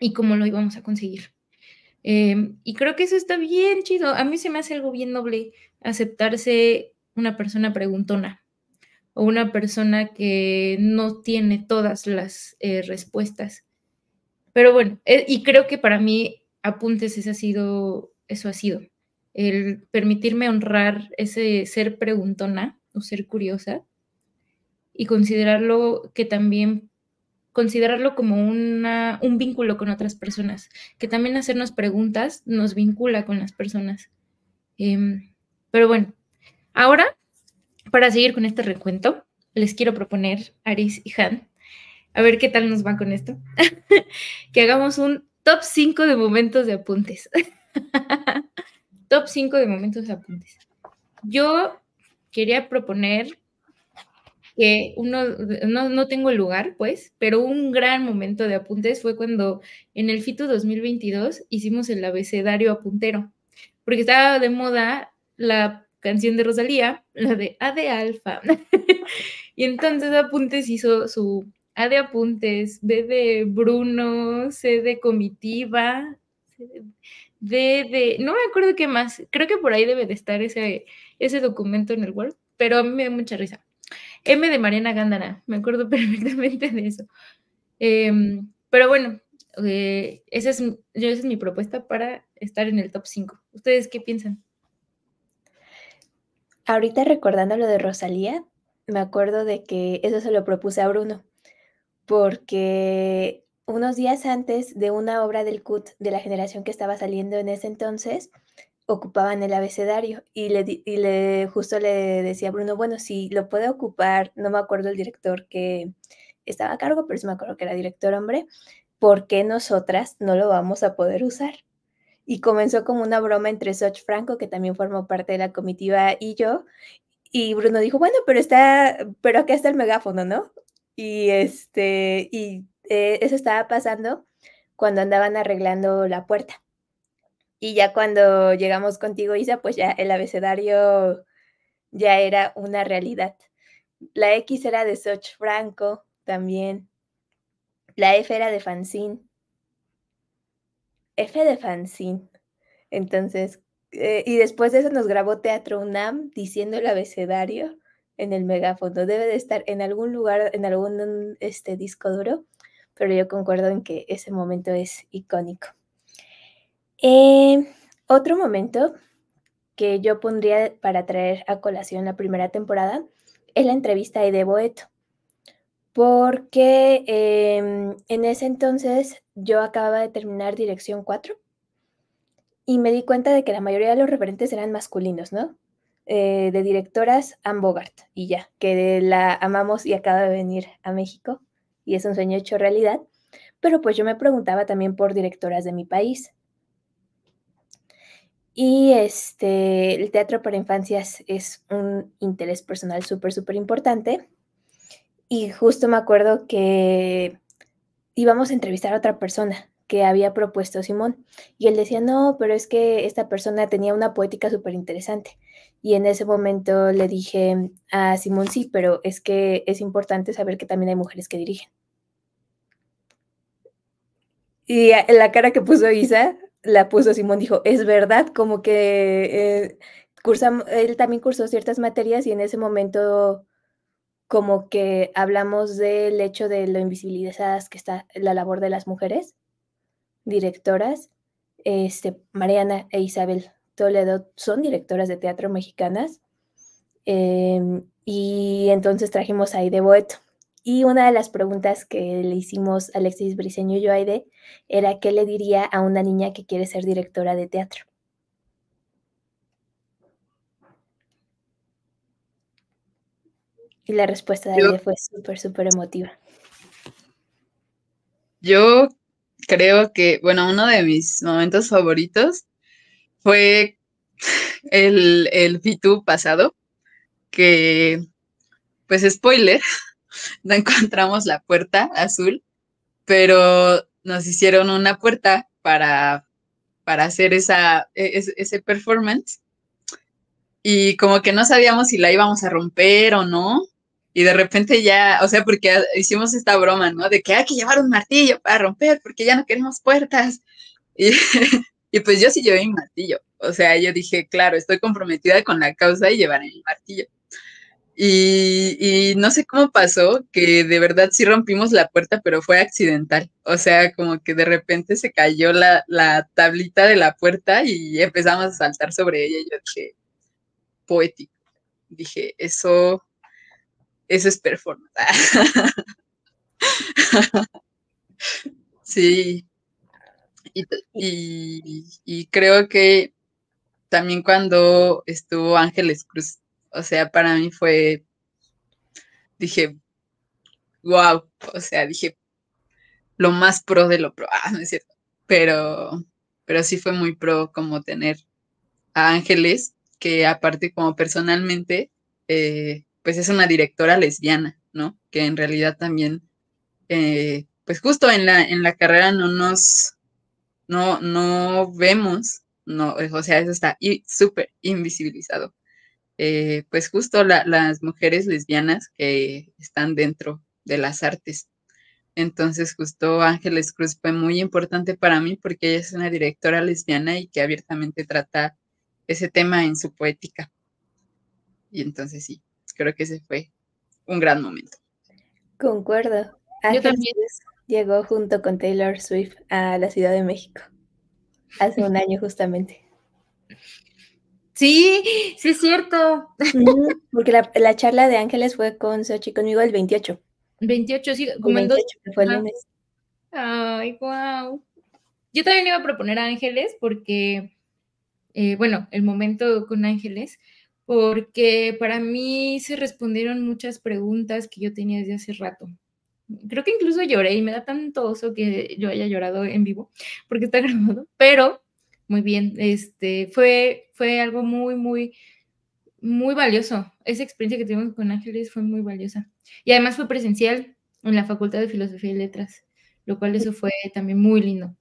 Speaker 3: y cómo lo íbamos a conseguir. Em, y creo que eso está bien chido. A mí se me hace algo bien noble aceptarse una persona preguntona o una persona que no tiene todas las eh, respuestas. Pero bueno, eh, y creo que para mí apuntes, ese ha sido, eso ha sido el permitirme honrar ese ser preguntona o ser curiosa y considerarlo que también considerarlo como un vínculo con otras personas, que también hacernos preguntas nos vincula con las personas. Em, pero bueno, ahora, para seguir con este recuento, les quiero proponer, Aris y Han, a ver qué tal nos va con esto, que hagamos un top 5 de momentos de apuntes. top 5 de momentos apuntes. Yo quería proponer que uno, no, tengo el lugar, pues, pero un gran momento de apuntes fue cuando en el FITU 2022 hicimos el abecedario apuntero, porque estaba de moda la canción de Rosalía, la de A de Alfa. y entonces Apuntes hizo su A de Apuntes, B de Bruno, C de Comitiva, de, no me acuerdo qué más, creo que por ahí debe de estar ese, ese documento en el Word, pero a mí me da mucha risa. M de Mariana Gándara, me acuerdo perfectamente de eso. Em, pero bueno, eh, es, esa es mi propuesta para estar en el top 5. ¿Ustedes qué piensan?
Speaker 2: Ahorita recordando lo de Rosalía, me acuerdo de que eso se lo propuse a Bruno, porque unos días antes de una obra del CUT de la generación que estaba saliendo en ese entonces, ocupaban el abecedario y le, le justo le decía a Bruno, bueno, si lo puede ocupar, no me acuerdo el director que estaba a cargo, pero sí me acuerdo que era director hombre, ¿por qué nosotras no lo vamos a poder usar? Y comenzó como una broma entre Soch Franco, que también formó parte de la comitiva, y yo. Y Bruno dijo, bueno, pero está, pero acá está el megáfono, ¿no? Y este, y eh, eso estaba pasando cuando andaban arreglando la puerta. Y ya cuando llegamos contigo, Isa, pues ya el abecedario ya era una realidad. La X era de Soch Franco también. La F era de Fanzine. F de Fanzine. Entonces, eh, y después de eso nos grabó Teatro UNAM diciendo el abecedario en el megáfono. Debe de estar en algún lugar, en algún este, disco duro pero yo concuerdo en que ese momento es icónico. Eh, otro momento que yo pondría para traer a colación la primera temporada es la entrevista de Boeto, porque em, en ese entonces yo acababa de terminar Dirección 4 y me di cuenta de que la mayoría de los referentes eran masculinos, ¿no? Eh, de directoras, Anne Bogart y ya, que la amamos y acaba de venir a México y es un sueño hecho realidad, pero pues yo me preguntaba también por directoras de mi país. Y este, el teatro para infancias es un interés personal súper, súper importante. Y justo me acuerdo que íbamos a entrevistar a otra persona que había propuesto Simón. Y él decía, no, pero es que esta persona tenía una poética súper interesante. Y en ese momento le dije a Simón, sí, pero es que es importante saber que también hay mujeres que dirigen. Y la cara que puso Isa, la puso Simón, dijo, es verdad, como que eh, cursa, él también cursó ciertas materias y en ese momento como que hablamos del hecho de lo invisibilizadas que está la labor de las mujeres directoras, este, Mariana e Isabel, Toledo son directoras de teatro mexicanas. Em, y entonces trajimos a Aide Boeto. Y una de las preguntas que le hicimos a Alexis Briseño y yo Aide era qué le diría a una niña que quiere ser directora de teatro. Y la respuesta de Aide fue súper, súper emotiva.
Speaker 1: Yo creo que, bueno, uno de mis momentos favoritos fue el, el V2 pasado, que, pues spoiler, no encontramos la puerta azul, pero nos hicieron una puerta para, para hacer esa, e, ese performance. Y como que no sabíamos si la íbamos a romper o no. Y de repente ya, o sea, porque hicimos esta broma, ¿no? De que hay que llevar un martillo para romper porque ya no queremos puertas. Y Y pues yo sí llevé mi martillo. O sea, yo dije, claro, estoy comprometida con la causa y llevaré mi martillo. Y, no sé cómo pasó, que de verdad sí rompimos la puerta, pero fue accidental. O sea, como que de repente se cayó la, tablita de la puerta y empezamos a saltar sobre ella. Y yo dije, poético. Dije, eso, eso es performance. sí, y, creo que también cuando estuvo Ángeles Cruz, o sea, para mí fue, dije, wow, o sea, dije, lo más pro de lo pro, ah, no es cierto, pero, pero sí fue muy pro como tener a Ángeles, que aparte como personalmente, eh, pues es una directora lesbiana, ¿no? Que en realidad también, eh, pues justo en la, en la carrera no nos, no, no vemos, no, eh, o sea, eso está súper invisibilizado. Eh, pues justo las mujeres lesbianas que están dentro de las artes. Entonces, justo Ángeles Cruz fue muy importante para mí porque ella es una directora lesbiana y que abiertamente trata ese tema en su poética. Y entonces sí, creo que ese fue un gran momento. Concuerdo.
Speaker 2: Yo también llegó junto con Taylor Swift a la Ciudad de México hace un año justamente. Sí, sí es cierto. Porque la, charla de Ángeles fue con Sochi conmigo el 28. 28,
Speaker 3: sí, como el 28, fue el ah. lunes. Ay, wow. Yo también iba a proponer a Ángeles porque, eh, bueno, el momento con Ángeles, porque para mí se respondieron muchas preguntas que yo tenía desde hace rato creo que incluso lloré y me da tanto oso que yo haya llorado en vivo porque está grabado, pero muy bien, este fue, fue algo muy, muy, muy valioso. Esa experiencia que tuvimos con Ángeles fue muy valiosa. Y además fue presencial en la Facultad de Filosofía y Letras, lo cual eso fue también muy lindo.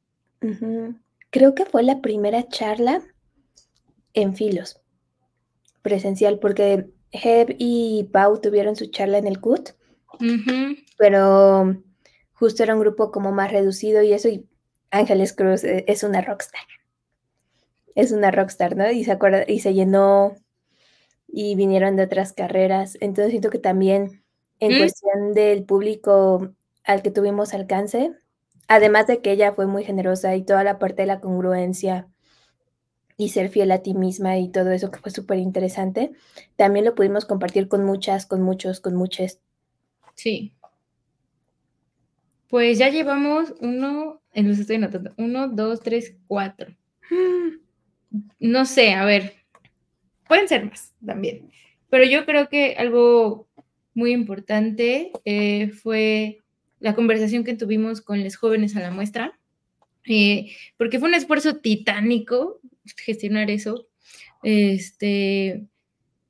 Speaker 2: Creo que fue la primera charla en Filos, presencial, porque Heb y Pau tuvieron su charla en el CUT pero justo era un grupo como más reducido y eso, y Ángeles Cruz eh, es una rockstar. Es una rockstar, ¿no? Y se acuerda, y se llenó y vinieron de otras carreras. Entonces siento que también en ¿Mm? cuestión del público al que tuvimos alcance, además de que ella fue muy generosa y toda la parte de la congruencia y ser fiel a ti misma y todo eso que fue súper interesante, también lo pudimos compartir con muchas, con muchos, con muchas. Sí,
Speaker 3: pues ya llevamos uno, en eh, los estoy anotando, uno, dos, tres, cuatro. No sé, a ver, pueden ser más también, pero yo creo que algo muy importante eh, fue la conversación que tuvimos con los jóvenes a la muestra, eh, porque fue un esfuerzo titánico gestionar eso. Este,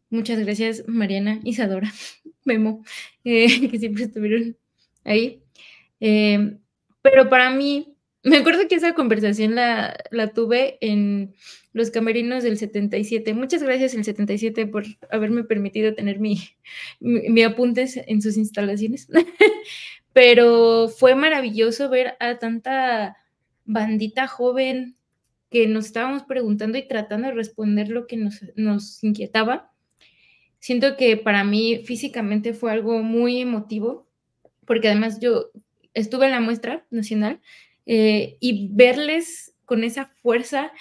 Speaker 3: muchas gracias, Mariana, Isadora, Memo, que siempre estuvieron ahí. Em, pero para mí, me acuerdo que esa conversación la, tuve en los camerinos del 77. Muchas gracias el 77 por haberme permitido tener mi, mi, apuntes en sus instalaciones. pero fue maravilloso ver a tanta bandita joven que nos estábamos preguntando y tratando de responder lo que nos, nos inquietaba. Siento que para mí físicamente fue algo muy emotivo, porque además yo estuve en la muestra nacional eh, y verles con esa fuerza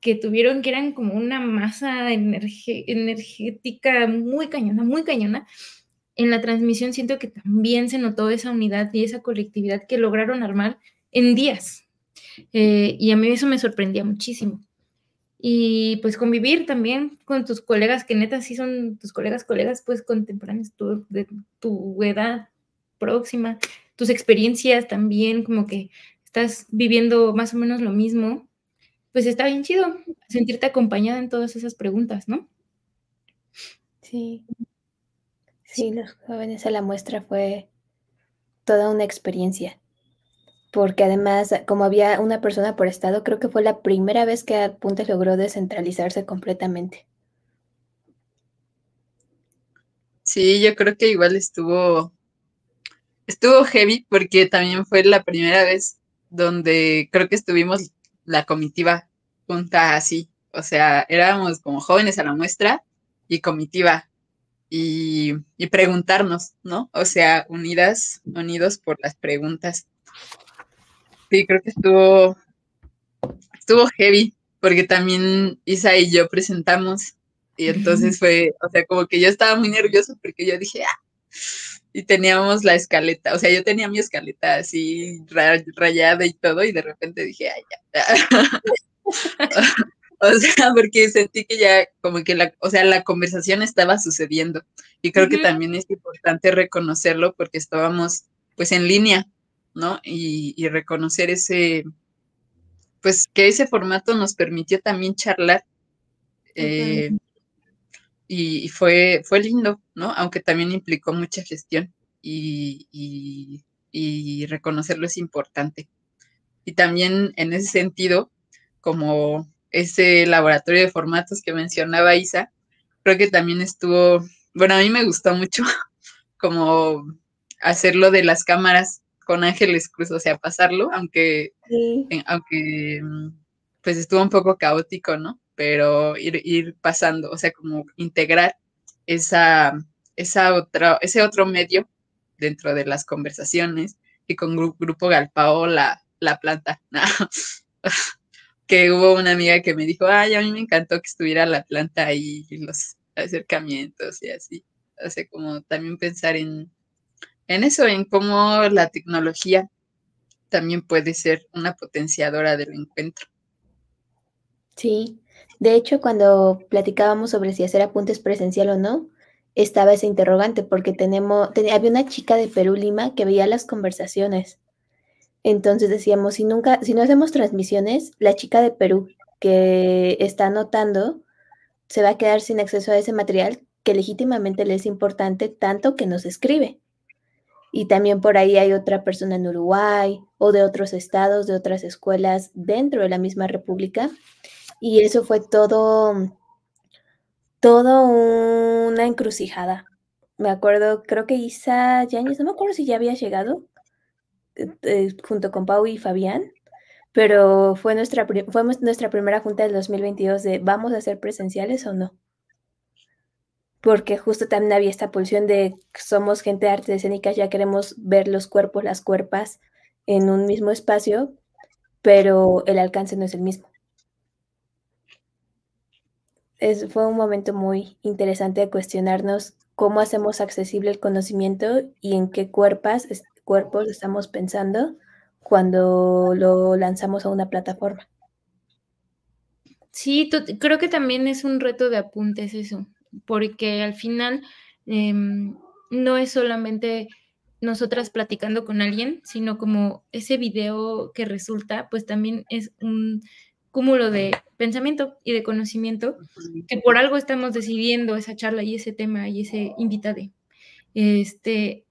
Speaker 3: que tuvieron, que eran como una masa energética muy cañona, muy cañona. En la transmisión siento que también se notó esa unidad y esa colectividad que lograron armar en días. Eh, y a mí eso me sorprendía muchísimo. Y pues convivir también con tus colegas, que neta sí son tus colegas, colegas pues contemporáneos de tu edad próxima, tus experiencias también, como que estás viviendo más o menos lo mismo, pues está bien chido sentirte acompañada en todas esas preguntas, ¿no?
Speaker 2: Sí. Sí, los jóvenes a la muestra fue toda una experiencia, porque además, como había una persona por estado, creo que fue la primera vez que Apuntes logró descentralizarse completamente.
Speaker 1: Sí, yo creo que igual estuvo estuvo heavy porque también fue la primera vez donde creo que estuvimos la comitiva junta así. O sea, éramos como jóvenes a la muestra y comitiva y, preguntarnos, ¿no? O sea, unidas, unidos por las preguntas. Sí, creo que estuvo, estuvo heavy porque también Isa y yo presentamos y entonces fue, o sea, como que yo estaba muy nervioso porque yo dije, ah, y teníamos la escaleta, o sea, yo tenía mi escaleta así rayada y todo, y de repente dije, ay, ya. o sea, porque sentí que ya como que la, o sea, la conversación estaba sucediendo. Y creo que también es importante reconocerlo porque estábamos pues en línea, ¿no? Y, reconocer ese, pues que ese formato nos permitió también charlar. Eh, y, fue, fue lindo, ¿no? Aunque también implicó mucha gestión y, reconocerlo es importante. Y también en ese sentido, como ese laboratorio de formatos que mencionaba Isa, creo que también estuvo, bueno, a mí me gustó mucho como hacerlo de las cámaras con Ángeles Cruz, o sea, pasarlo, aunque, aunque mm, pues estuvo un poco caótico, ¿no? pero ir, pasando, o sea, como integrar esa, esa otra, ese otro medio dentro de las conversaciones y con Grupo Galpao la, planta. que hubo una amiga que me dijo, ay, a mí me encantó que estuviera la planta ahí, los acercamientos y así. O sea, como también pensar en, en eso, en cómo la tecnología también puede ser una potenciadora del encuentro.
Speaker 2: Sí, de hecho, cuando platicábamos sobre si hacer apuntes presencial o no, estaba ese interrogante porque tenemos, había una chica de Perú Lima que veía las conversaciones. Entonces decíamos, si nunca, si no hacemos transmisiones, la chica de Perú que está anotando se va a quedar sin acceso a ese material que legítimamente le es importante tanto que nos escribe. Y también por ahí hay otra persona en Uruguay o de otros estados, de otras escuelas dentro de la misma república y eso fue todo, todo una encrucijada. Me acuerdo, creo que Isa Yáñez, no me acuerdo si ya había llegado, eh, eh, junto con Pau y Fabián, pero fue nuestra, fue nuestra primera junta del 2022 de vamos a ser presenciales o no. Porque justo también había esta pulsión de somos gente de artes escénicas, ya queremos ver los cuerpos, las cuerpas en un mismo espacio, pero el alcance no es el mismo es, fue un momento muy interesante de cuestionarnos cómo hacemos accesible el conocimiento y en qué cuerpos, cuerpos estamos pensando cuando lo lanzamos a una plataforma.
Speaker 3: Sí, creo que también es un reto de apuntes eso, porque al final em, no es solamente nosotras platicando con alguien, sino como ese video que resulta, pues también es un cúmulo de pensamiento y de conocimiento, que por algo estamos decidiendo esa charla y ese tema y ese invitado. Este,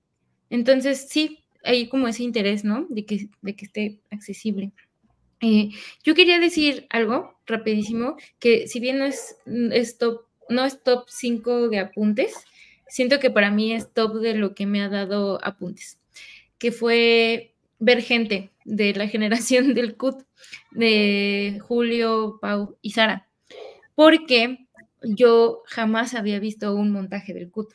Speaker 3: entonces, sí, hay como ese interés, ¿no? De que, de que esté accesible. Eh, yo quería decir algo rapidísimo, que si bien no es, top, no es top 5 de apuntes, siento que para mí es top de lo que me ha dado apuntes, que fue ver gente, de la generación del CUT, de Julio, Pau y Sara, porque yo jamás había visto un montaje del CUT.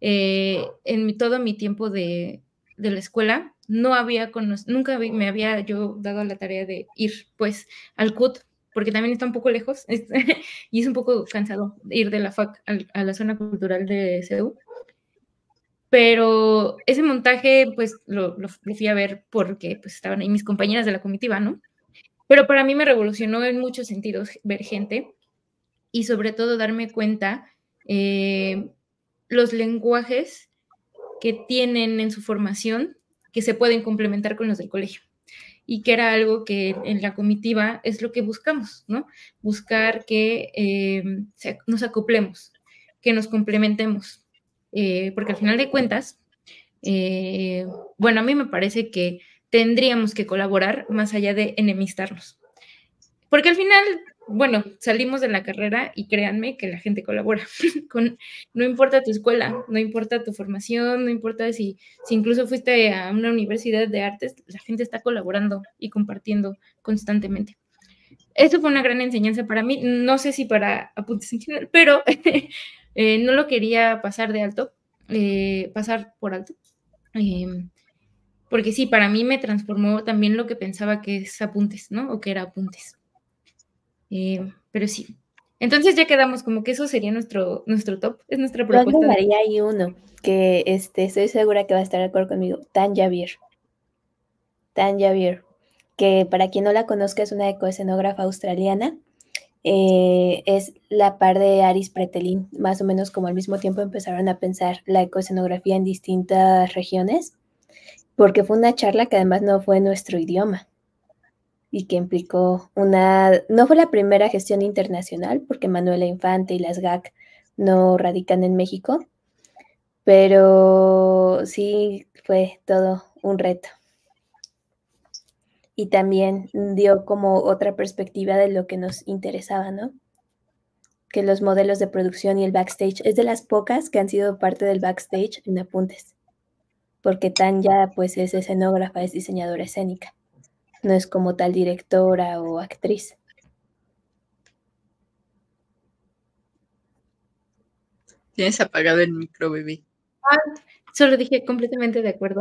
Speaker 3: Eh, en todo mi tiempo de, la escuela, no había nunca me había yo dado la tarea de ir pues al CUT, porque también está un poco lejos y es un poco cansado ir de la FAC a, a la zona cultural de CEU pero ese montaje pues lo, fui a ver porque pues estaban ahí mis compañeras de la comitiva, ¿no? Pero para mí me revolucionó en muchos sentidos ver gente y sobre todo darme cuenta eh, los lenguajes que tienen en su formación que se pueden complementar con los del colegio y que era algo que en la comitiva es lo que buscamos, ¿no? Buscar que eh, nos acoplemos, que nos complementemos eh, porque al final de cuentas, eh, bueno, a mí me parece que tendríamos que colaborar más allá de enemistarnos. Porque al final, bueno, salimos de la carrera y créanme que la gente colabora con, no importa tu escuela, no importa tu formación, no importa si, si incluso fuiste a una universidad de artes, la gente está colaborando y compartiendo constantemente. Eso fue una gran enseñanza para mí, no sé si para apuntes en general, pero Eh, no lo quería pasar de alto, eh, pasar por alto, em, porque sí, para mí me transformó también lo que pensaba que es apuntes, ¿no? O que era apuntes. Em, pero sí. Entonces ya quedamos como que eso sería nuestro, nuestro top, es nuestra propuesta. Yo agregaría
Speaker 2: ahí uno, que este, estoy segura que va a estar de acuerdo conmigo, Tan Javier. Tan Javier, que para quien no la conozca es una ecoescenógrafa australiana eh, es la par de Aris Pretelín, más o menos como al mismo tiempo empezaron a pensar la ecocenografía en distintas regiones, porque fue una charla que además no fue nuestro idioma y que implicó una, no fue la primera gestión internacional, porque Manuela Infante y las GAC no radican en México, pero sí fue todo un reto y también dio como otra perspectiva de lo que nos interesaba, ¿no? Que los modelos de producción y el backstage es de las pocas que han sido parte del backstage en apuntes, porque Tan ya pues es escenógrafa, es diseñadora escénica, no es como tal directora o actriz.
Speaker 1: Tienes apagado el micro, bebé.
Speaker 3: Ah, solo dije completamente de acuerdo.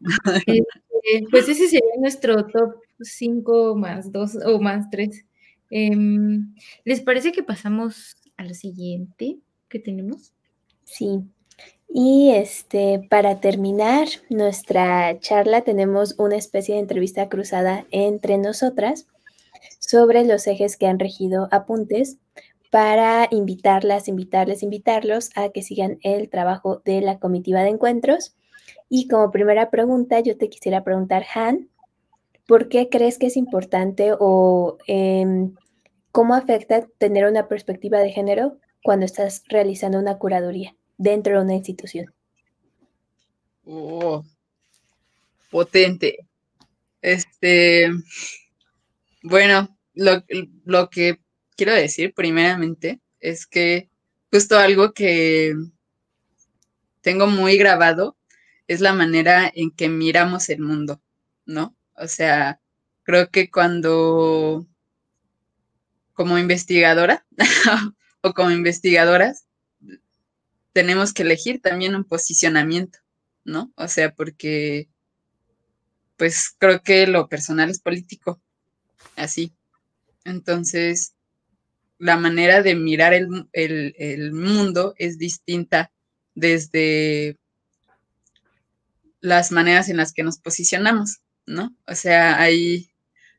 Speaker 3: Este, eh, pues ese sería nuestro top 5 más 2 o más 3. Em, ¿Les parece que pasamos a lo siguiente que tenemos?
Speaker 2: Sí. Y este, para terminar nuestra charla, tenemos una especie de entrevista cruzada entre nosotras sobre los ejes que han regido apuntes para invitarlas, invitarles, invitarlos a que sigan el trabajo de la comitiva de encuentros y como primera pregunta, yo te quisiera preguntar, Han, ¿por qué crees que es importante o em, cómo afecta tener una perspectiva de género cuando estás realizando una curaduría dentro de una institución?
Speaker 1: Oh, potente. Este, bueno, lo, lo que quiero decir primeramente es que justo algo que tengo muy grabado es la manera en que miramos el mundo, ¿no? O sea, creo que cuando como investigadora o como investigadoras tenemos que elegir también un posicionamiento, ¿no? O sea, porque pues creo que lo personal es político, así. Entonces, la manera de mirar el, el mundo es distinta desde las maneras en las que nos posicionamos, ¿no? O sea, hay,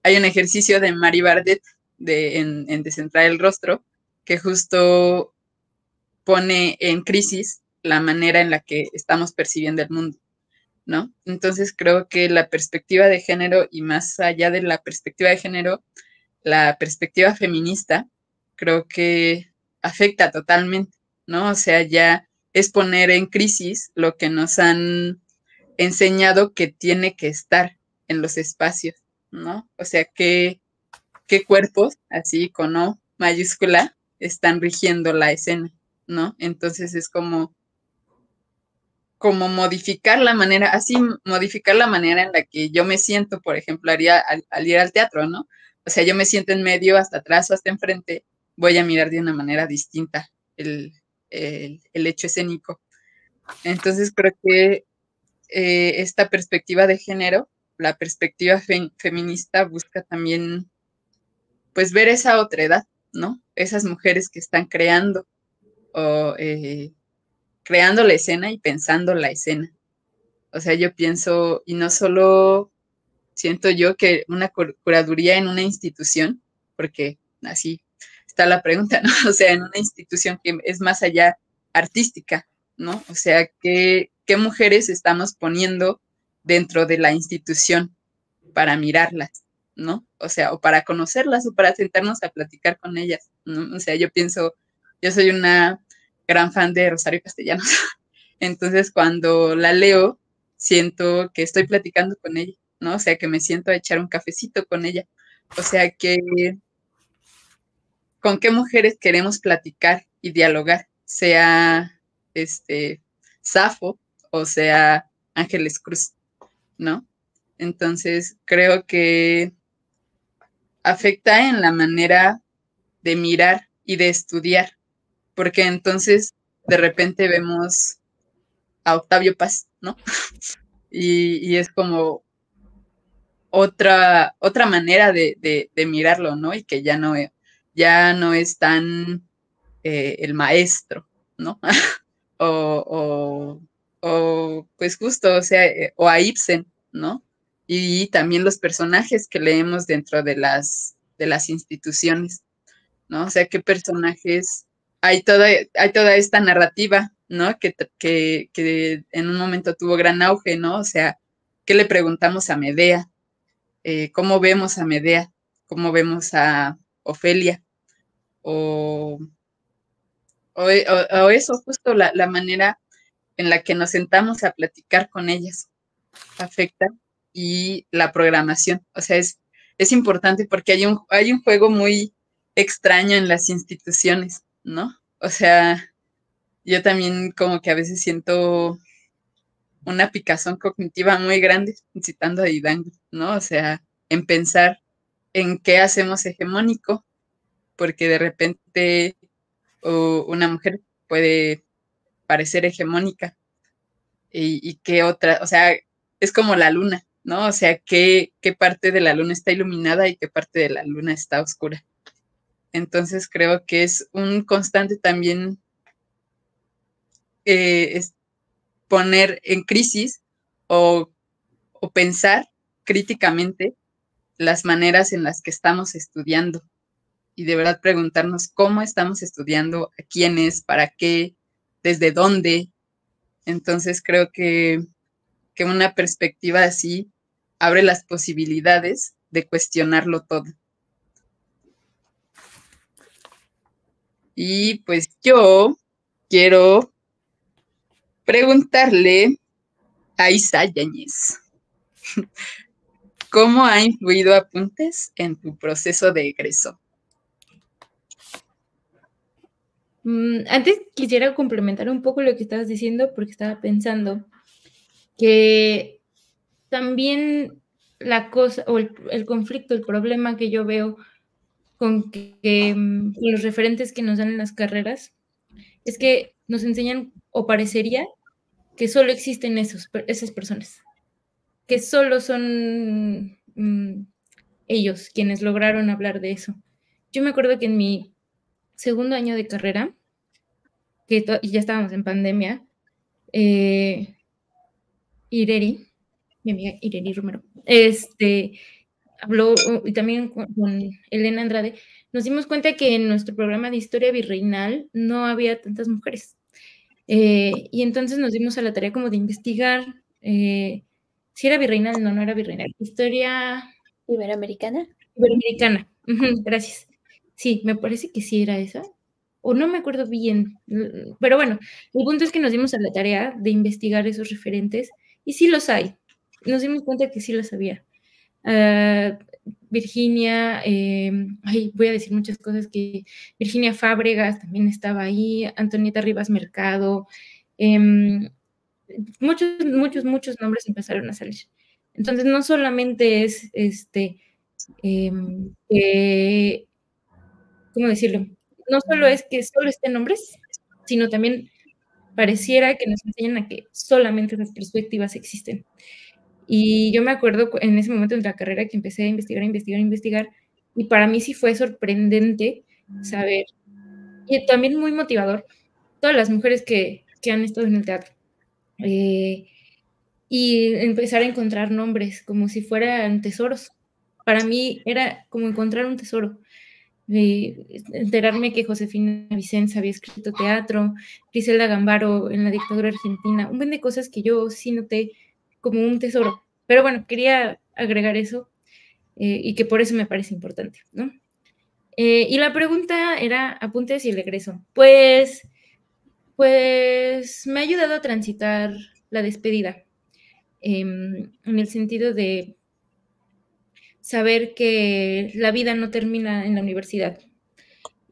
Speaker 1: hay un ejercicio de Mary Bardet de, en, en Descentrar el Rostro que justo pone en crisis la manera en la que estamos percibiendo el mundo, ¿no? Entonces creo que la perspectiva de género y más allá de la perspectiva de género, la perspectiva feminista creo que afecta totalmente, ¿no? O sea, ya es poner en crisis lo que nos han enseñado que tiene que estar en los espacios, ¿no? O sea, qué, qué cuerpos, así con O mayúscula, están rigiendo la escena, ¿no? Entonces es como, como modificar la manera, así modificar la manera en la que yo me siento, por ejemplo, haría al, ir al teatro, ¿no? O sea, yo me siento en medio, hasta atrás o hasta enfrente, voy a mirar de una manera distinta el, el hecho escénico. Entonces creo que eh, esta perspectiva de género, la perspectiva feminista busca también, pues, ver esa otra edad, ¿no? Esas mujeres que están creando o eh, creando la escena y pensando la escena. O sea, yo pienso, y no solo siento yo que una curaduría en una institución, porque así está la pregunta, ¿no? O sea, en una institución que es más allá artística, ¿no? O sea, que qué mujeres estamos poniendo dentro de la institución para mirarlas, ¿no? O sea, o para conocerlas o para sentarnos a platicar con ellas, O sea, yo pienso, yo soy una gran fan de Rosario Castellanos, entonces cuando la leo, siento que estoy platicando con ella, ¿no? O sea, que me siento a echar un cafecito con ella, o sea, que con qué mujeres queremos platicar y dialogar, sea este Safo, o sea Ángeles Cruz, ¿no? Entonces creo que afecta en la manera de mirar y de estudiar, porque entonces de repente vemos a Octavio Paz, ¿no? y, es como otra, otra manera de, mirarlo, ¿no? Y que ya no, ya no es tan eh, el maestro, ¿no? o o pues justo, o sea, eh, o a Ibsen, ¿no? Y, también los personajes que leemos dentro de las, de las instituciones, ¿no? O sea, qué personajes, hay toda, hay toda esta narrativa, ¿no? Que, que, en un momento tuvo gran auge, ¿no? O sea, ¿qué le preguntamos a Medea? Eh, ¿Cómo vemos a Medea? ¿Cómo vemos a Ofelia? O, eso, justo la, la manera en la que nos sentamos a platicar con ellas afecta y la programación. O sea, es, es importante porque hay un, hay un juego muy extraño en las instituciones, ¿no? O sea, yo también como que a veces siento una picazón cognitiva muy grande, citando a Didang ¿no? O sea, en pensar en qué hacemos hegemónico, porque de repente una mujer puede parecer hegemónica. Y, qué otra, o sea, es como la luna, ¿no? O sea, qué, qué parte de la luna está iluminada y qué parte de la luna está oscura. Entonces creo que es un constante también eh, poner en crisis o, o pensar críticamente las maneras en las que estamos estudiando y de verdad preguntarnos cómo estamos estudiando, a quiénes, para qué, desde dónde. Entonces creo que, una perspectiva así abre las posibilidades de cuestionarlo todo. Y pues yo quiero preguntarle a Isa Yáñez, ¿cómo ha influido Apuntes en tu proceso de egreso?
Speaker 3: Mm, antes quisiera complementar un poco lo que estabas diciendo porque estaba pensando que también la cosa o el, conflicto, el problema que yo veo mm, con los referentes que nos dan en las carreras es que nos enseñan o parecería que solo existen esos, esas personas, que solo son mm, ellos quienes lograron hablar de eso. Yo me acuerdo que en mi segundo año de carrera, que ya estábamos en pandemia, eh, Ireri, mi amiga Ireri Romero, este, habló, y también con, Elena Andrade, nos dimos cuenta que en nuestro programa de historia virreinal no había tantas mujeres. Eh, y entonces nos dimos a la tarea como de investigar eh, si era virreinal, no, no era virreinal, historia... Iberoamericana. Iberoamericana, gracias. Sí, me parece que sí era esa. O no me acuerdo bien. Mm, pero bueno, el punto es que nos dimos a la tarea de investigar esos referentes y sí los hay. Nos dimos cuenta que sí los había. Ah, Virginia, em, voy a decir muchas cosas que Virginia Fábregas también estaba ahí, Antonieta Rivas Mercado, em, muchos, muchos, muchos nombres empezaron a salir. Entonces, no solamente es este em, ¿cómo decirlo? No solo es que solo estén hombres, sino también pareciera que nos enseñan a que solamente esas perspectivas existen. Y yo me acuerdo en ese momento de la carrera que empecé a investigar, investigar, investigar, y para mí sí fue sorprendente saber, y también muy motivador, todas las mujeres que, han estado en el teatro. Eh, y empezar a encontrar nombres como si fueran tesoros. Para mí era como encontrar un tesoro enterarme que Josefina Vicenza había escrito teatro, Griselda Gambaro en la dictadura argentina, un buen de cosas que yo sí noté como un tesoro. Pero bueno, quería agregar eso eh, y que por eso me parece importante, ¿no? Eh, y la pregunta era apuntes y el egreso. Pues, pues me ha ayudado a transitar la despedida, em, en el sentido de saber que la vida no termina en la universidad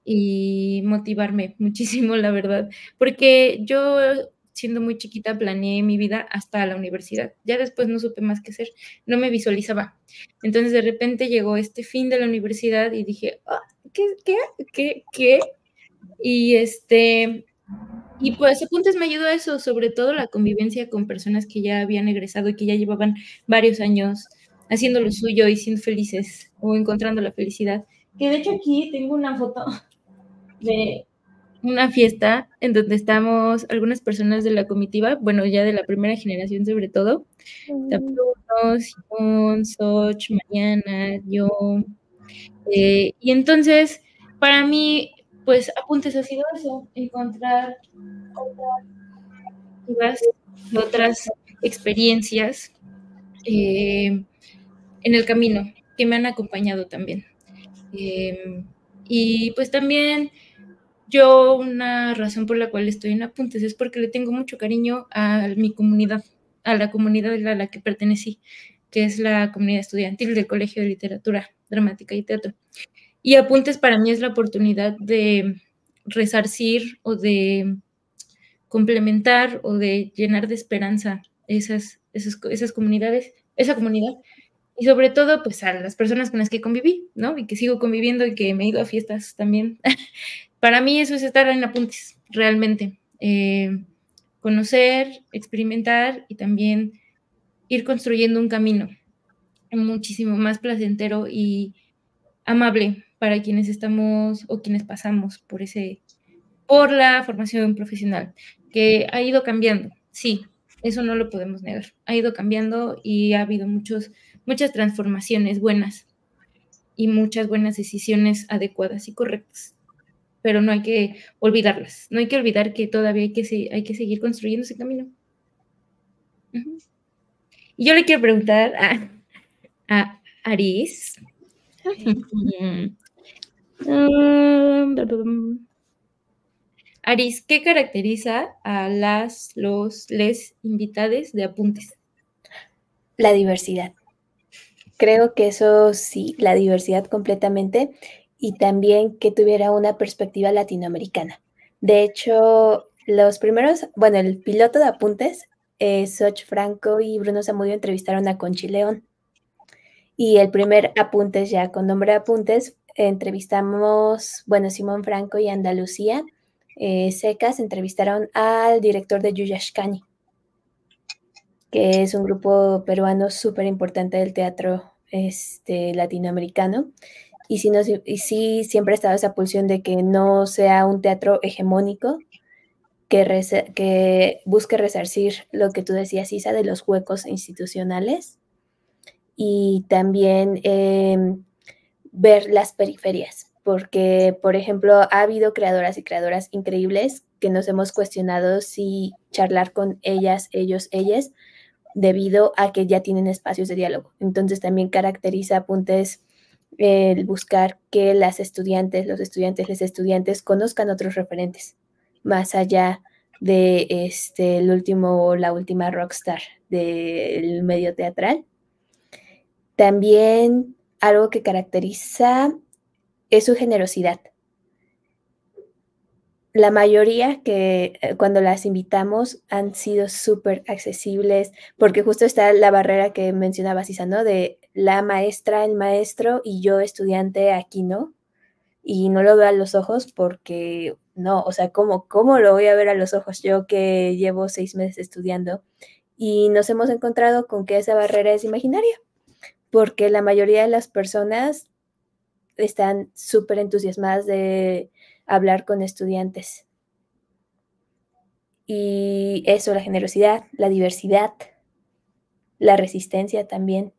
Speaker 3: y motivarme muchísimo, la verdad, porque yo siendo muy chiquita planeé mi vida hasta la universidad, ya después no supe más qué hacer, no me visualizaba. Entonces de repente llegó este fin de la universidad y dije, ah, ¿qué, qué, qué, qué? Y este, y pues apuntes me ayudó a eso, sobre todo la convivencia con personas que ya habían egresado y que ya llevaban varios años haciendo lo suyo y siendo felices o encontrando la felicidad. Que de hecho aquí tengo una foto de una fiesta en donde estamos algunas personas de la comitiva, bueno, ya de la primera generación sobre todo. Mm. Soch, mañana, yo. Eh, y entonces, para mí, pues apuntes ha sido eso, encontrar otras, experiencias. Eh, en el camino, que me han acompañado también. Em, y pues también yo una razón por la cual estoy en apuntes es porque le tengo mucho cariño a mi comunidad, a la comunidad a la que pertenecí, que es la comunidad estudiantil del Colegio de Literatura, Dramática y Teatro. Y apuntes para mí es la oportunidad de resarcir o de complementar o de llenar de esperanza esas, esas, esas comunidades, esa comunidad y sobre todo, pues a las personas con las que conviví, ¿no? Y que sigo conviviendo y que me he ido a fiestas también. Para mí eso es estar en apuntes, realmente. Eh, conocer, experimentar y también ir construyendo un camino muchísimo más placentero y amable para quienes estamos o quienes pasamos por ese por la formación profesional que ha ido cambiando. Sí, eso no lo podemos negar. Ha ido cambiando y ha habido muchos muchas transformaciones buenas y muchas buenas decisiones adecuadas y correctas. Pero no hay que olvidarlas, no hay que olvidar que todavía hay que, hay que seguir construyendo ese camino. Y yo le quiero preguntar a, a Aris. Aris, ¿qué caracteriza a las, los, les invitades de apuntes? La diversidad.
Speaker 2: Creo que eso sí, la diversidad completamente y también que tuviera una perspectiva latinoamericana. De hecho, los primeros, bueno, el piloto de apuntes, eh, Soch Franco y Bruno Zamudio entrevistaron a Conchi León. Y el primer apuntes, ya con nombre de apuntes, entrevistamos, bueno, Simón Franco y Andalucía eh, Secas entrevistaron al director de Yuyashkani que es un grupo peruano súper importante del teatro este, latinoamericano. Y sí, siempre ha estado esa pulsión de que no sea un teatro hegemónico, que, busque resarcir lo que tú decías, Isa, de los huecos institucionales y también em, ver las periferias, porque, por ejemplo, ha habido creadoras y creadoras increíbles que nos hemos cuestionado si charlar con ellas, ellos, ellas debido a que ya tienen espacios de diálogo. Entonces también caracteriza apuntes el buscar que las estudiantes, los estudiantes, los estudiantes conozcan otros referentes más allá de este el último o la última rockstar del medio teatral. También algo que caracteriza es su generosidad la mayoría que eh, cuando las invitamos han sido súper accesibles, porque justo está la barrera que mencionabas, Isa, De la maestra, el maestro y yo estudiante aquí, ¿no? Y no lo veo a los ojos porque, no, o sea, ¿cómo, cómo lo voy a ver a los ojos yo que llevo seis meses estudiando? Y nos hemos encontrado con que esa barrera es imaginaria, porque la mayoría de las personas están súper entusiasmadas de hablar con estudiantes. Y eso, la generosidad, la diversidad, la resistencia también.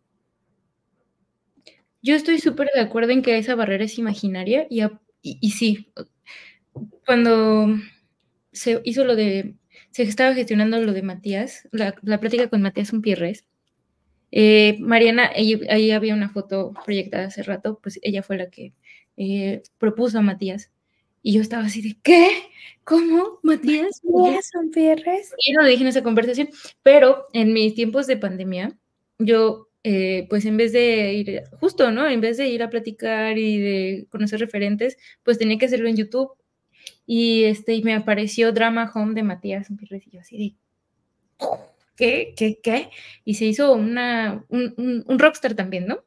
Speaker 3: Yo estoy súper de acuerdo en que esa barrera es imaginaria y, sí, cuando se hizo lo de, se estaba gestionando lo de Matías, la, la plática con Matías Umpierres, eh, Mariana, ahí, había una foto proyectada hace rato, pues ella fue la que eh, propuso a Matías y yo estaba así de, ¿qué? ¿Cómo? Matías. Matías Sampierres. Y no dije en esa conversación, pero en mis tiempos de pandemia, yo, eh, pues en vez de ir, justo, ¿no? En vez de ir a platicar y de conocer referentes, pues tenía que hacerlo en YouTube. Y, este, y me apareció Drama Home de Matías Sampierres y yo así de, ¿qué? ¿Qué? ¿Qué? Y se hizo una, un, rockstar también, ¿no?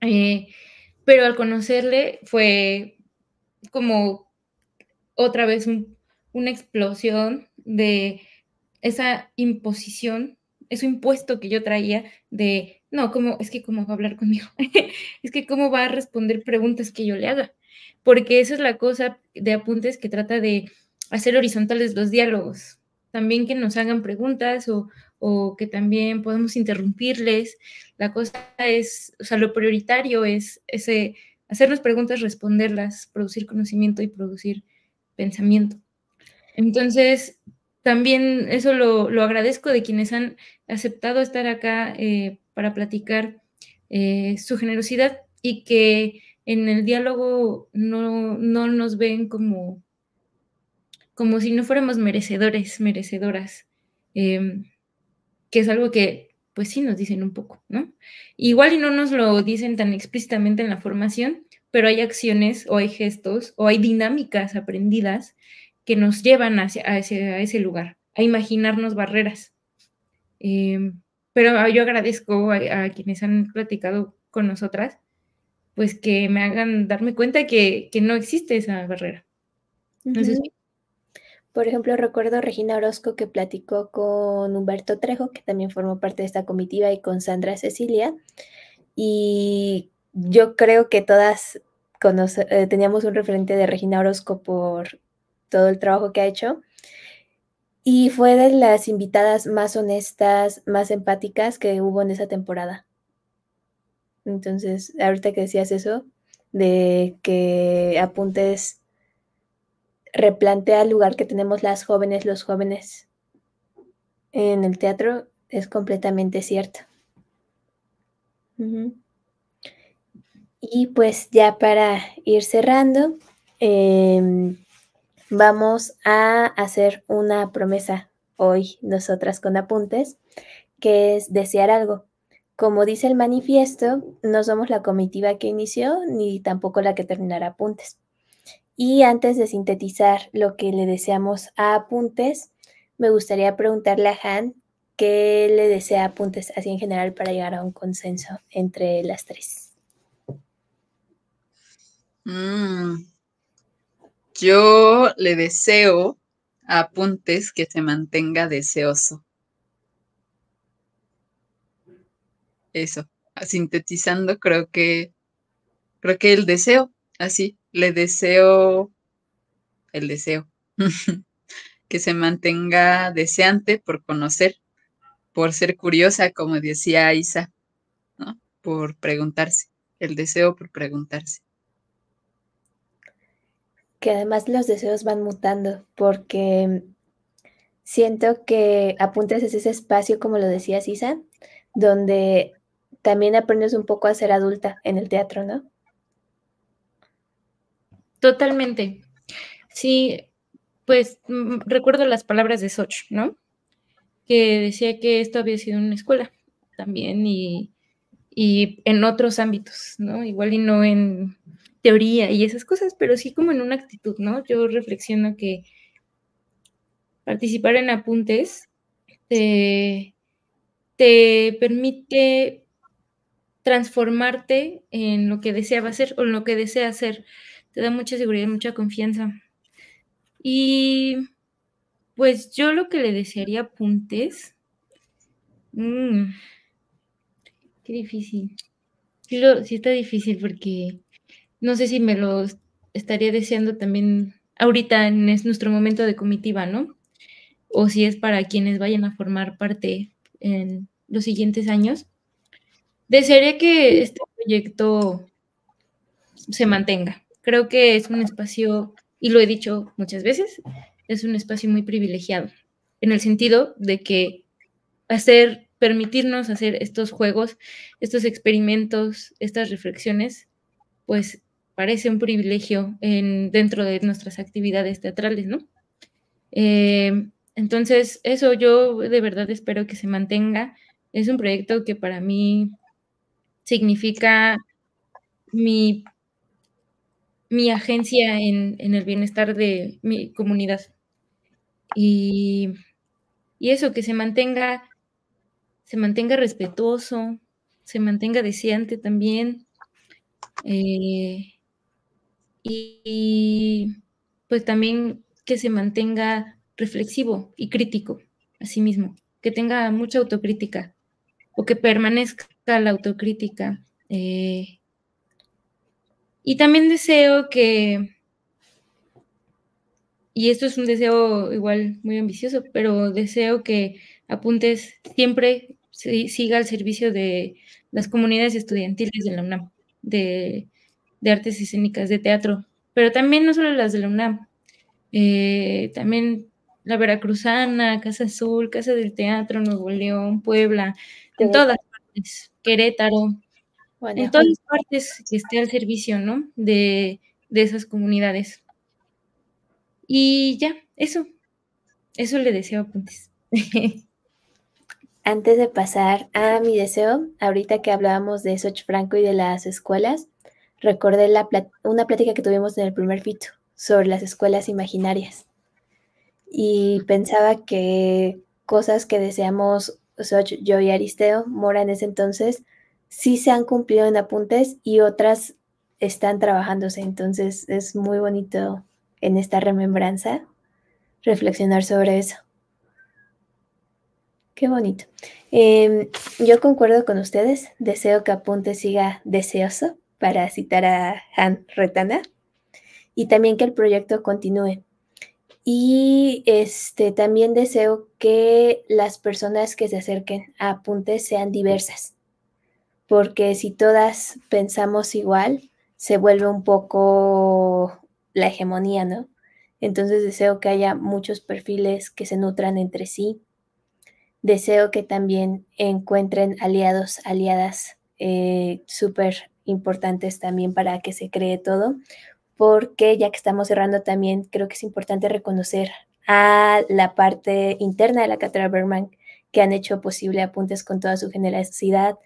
Speaker 3: Eh, pero al conocerle fue como otra vez una explosión de esa imposición, ese impuesto que yo traía de, no, es que cómo va a hablar conmigo, es que cómo va a responder preguntas que yo le haga, porque esa es la cosa de apuntes que trata de hacer horizontales los diálogos, también que nos hagan preguntas o, que también podemos interrumpirles. La cosa es, o sea, lo prioritario es ese, hacernos preguntas, responderlas, producir conocimiento y producir pensamiento. Entonces, también eso lo, agradezco de quienes han aceptado estar acá eh, para platicar eh, su generosidad y que en el diálogo no, nos ven como, como si no fuéramos merecedores, merecedoras, em, que es algo que pues sí nos dicen un poco, ¿no? Igual y no nos lo dicen tan explícitamente en la formación, pero hay acciones o hay gestos o hay dinámicas aprendidas que nos llevan hacia, ese lugar, a imaginarnos barreras. Em, pero ah, yo agradezco a, quienes han platicado con nosotras, pues que me hagan darme cuenta que, que no existe esa barrera.
Speaker 2: Por ejemplo, recuerdo a Regina Orozco que platicó con Humberto Trejo, que también formó parte de esta comitiva, y con Sandra Cecilia. Y yo creo que todas eh, teníamos un referente de Regina Orozco por todo el trabajo que ha hecho. Y fue de las invitadas más honestas, más empáticas que hubo en esa temporada. Entonces, ahorita que decías eso, de que apuntes, replantea el lugar que tenemos las jóvenes, los jóvenes en el teatro, es completamente cierto. Y pues ya para ir cerrando, em, vamos a hacer una promesa hoy nosotras con apuntes, que es desear algo. Como dice el manifiesto, no somos la comitiva que inició ni tampoco la que terminará apuntes. Y antes de sintetizar lo que le deseamos a apuntes, me gustaría preguntarle a Han qué le desea apuntes así en general para llegar a un consenso entre las tres.
Speaker 1: Mm. Yo le deseo a Apuntes que se mantenga deseoso. Eso, sintetizando, creo que creo que el deseo, así, le deseo el deseo. que se mantenga deseante por conocer, por ser curiosa, como decía Isa, por preguntarse, el deseo por preguntarse
Speaker 2: que además los deseos van mutando porque siento que apuntas a ese espacio, como lo decía Sisa donde también aprendes un poco a ser adulta en el teatro, ¿no?
Speaker 3: Totalmente. Sí, pues mm, mm, recuerdo las palabras de Soch, ¿no? Que decía que esto había sido una escuela también y, y en otros ámbitos, ¿no? Igual y no en teoría y esas cosas, pero sí como en una actitud, ¿no? Yo reflexiono que participar en apuntes te, permite transformarte en lo que deseaba ser o en lo que desea ser. Te da mucha seguridad, mucha confianza. Y pues yo lo que le desearía apuntes. Mm, qué difícil. Lo, sí está difícil porque no sé si me lo estaría deseando también ahorita en es nuestro momento de comitiva, ¿no? O si es para quienes vayan a formar parte en los siguientes años. Desearía que este proyecto se mantenga. Creo que es un espacio, y lo he dicho muchas veces, es un espacio muy privilegiado, en el sentido de que hacer, permitirnos hacer estos juegos, estos experimentos, estas reflexiones, pues parece un privilegio en, dentro de nuestras actividades teatrales, ¿no? Eh, entonces, eso yo de verdad espero que se mantenga. Es un proyecto que para mí significa mi, mi agencia en, el bienestar de mi comunidad. Y, eso, que se mantenga, se mantenga respetuoso, se mantenga deseante también. Eh, y, pues también que se mantenga reflexivo y crítico a sí mismo, que tenga mucha autocrítica o que permanezca la autocrítica. Eh, y también deseo que, y esto es un deseo igual muy ambicioso, pero deseo que apuntes siempre siga al servicio de las comunidades estudiantiles de la UNAM, de de artes escénicas de teatro, pero también no solo las de la UNAM, eh, también la Veracruzana, Casa Azul, Casa del Teatro, Nuevo León, Puebla, en todas partes, Querétaro, en todas partes que esté al servicio, ¿no? De, de esas comunidades. Y ya, eso, eso le deseo a
Speaker 2: apuntes. Antes de pasar a mi deseo, ahorita que hablábamos de Soch Franco y de las escuelas, recordé la una plática que tuvimos en el primer fito sobre las escuelas imaginarias y pensaba que cosas que deseamos, yo y Aristeo Mora en ese entonces, sí se han cumplido en apuntes y otras están trabajándose. Entonces es muy bonito en esta remembranza reflexionar sobre eso. Qué bonito. Em, yo concuerdo con ustedes, deseo que Apunte siga deseoso para citar a Han Retana, y también que el proyecto continúe. Y este, también deseo que las personas que se acerquen a apuntes sean diversas, porque si todas pensamos igual, se vuelve un poco la hegemonía, ¿no? Entonces deseo que haya muchos perfiles que se nutran entre sí. Deseo que también encuentren aliados, aliadas eh, súper importantes también para que se cree todo, porque ya que estamos cerrando también, creo que es importante reconocer a la parte interna de la Cátedra Berman que han hecho posible apuntes con toda su generosidad,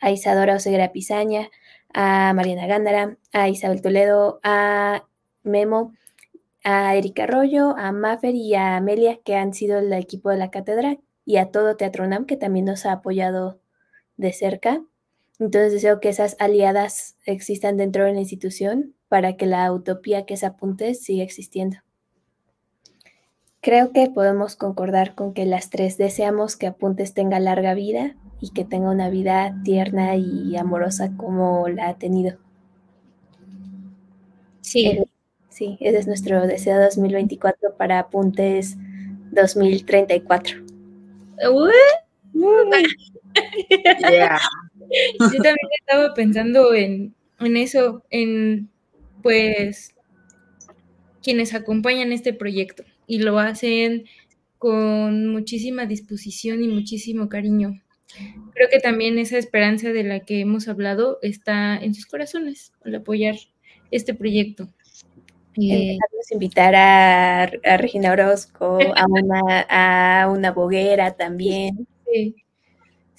Speaker 2: a Isadora Oseguera Pizaña, a Mariana Gándara, a Isabel Toledo, a Memo, a Erika Arroyo, a Maffer y a Amelia, que han sido el equipo de la cátedra, y a todo Teatro UNAM, que también nos ha apoyado de cerca. Entonces deseo que esas aliadas existan dentro de la institución para que la utopía que es Apuntes siga existiendo. Creo que podemos concordar con que las tres deseamos que Apuntes tenga larga vida y que tenga una vida tierna y amorosa como la ha tenido. Sí. Eh, sí, ese es nuestro deseo 2024 para Apuntes 2034. Yo
Speaker 3: también estaba pensando en, eso, en pues quienes acompañan este proyecto y lo hacen con muchísima disposición y muchísimo cariño. Creo que también esa esperanza de la que hemos hablado está en sus corazones al apoyar este proyecto.
Speaker 2: Y eh, invitar a, Regina Orozco a una, a una, boguera también. Sí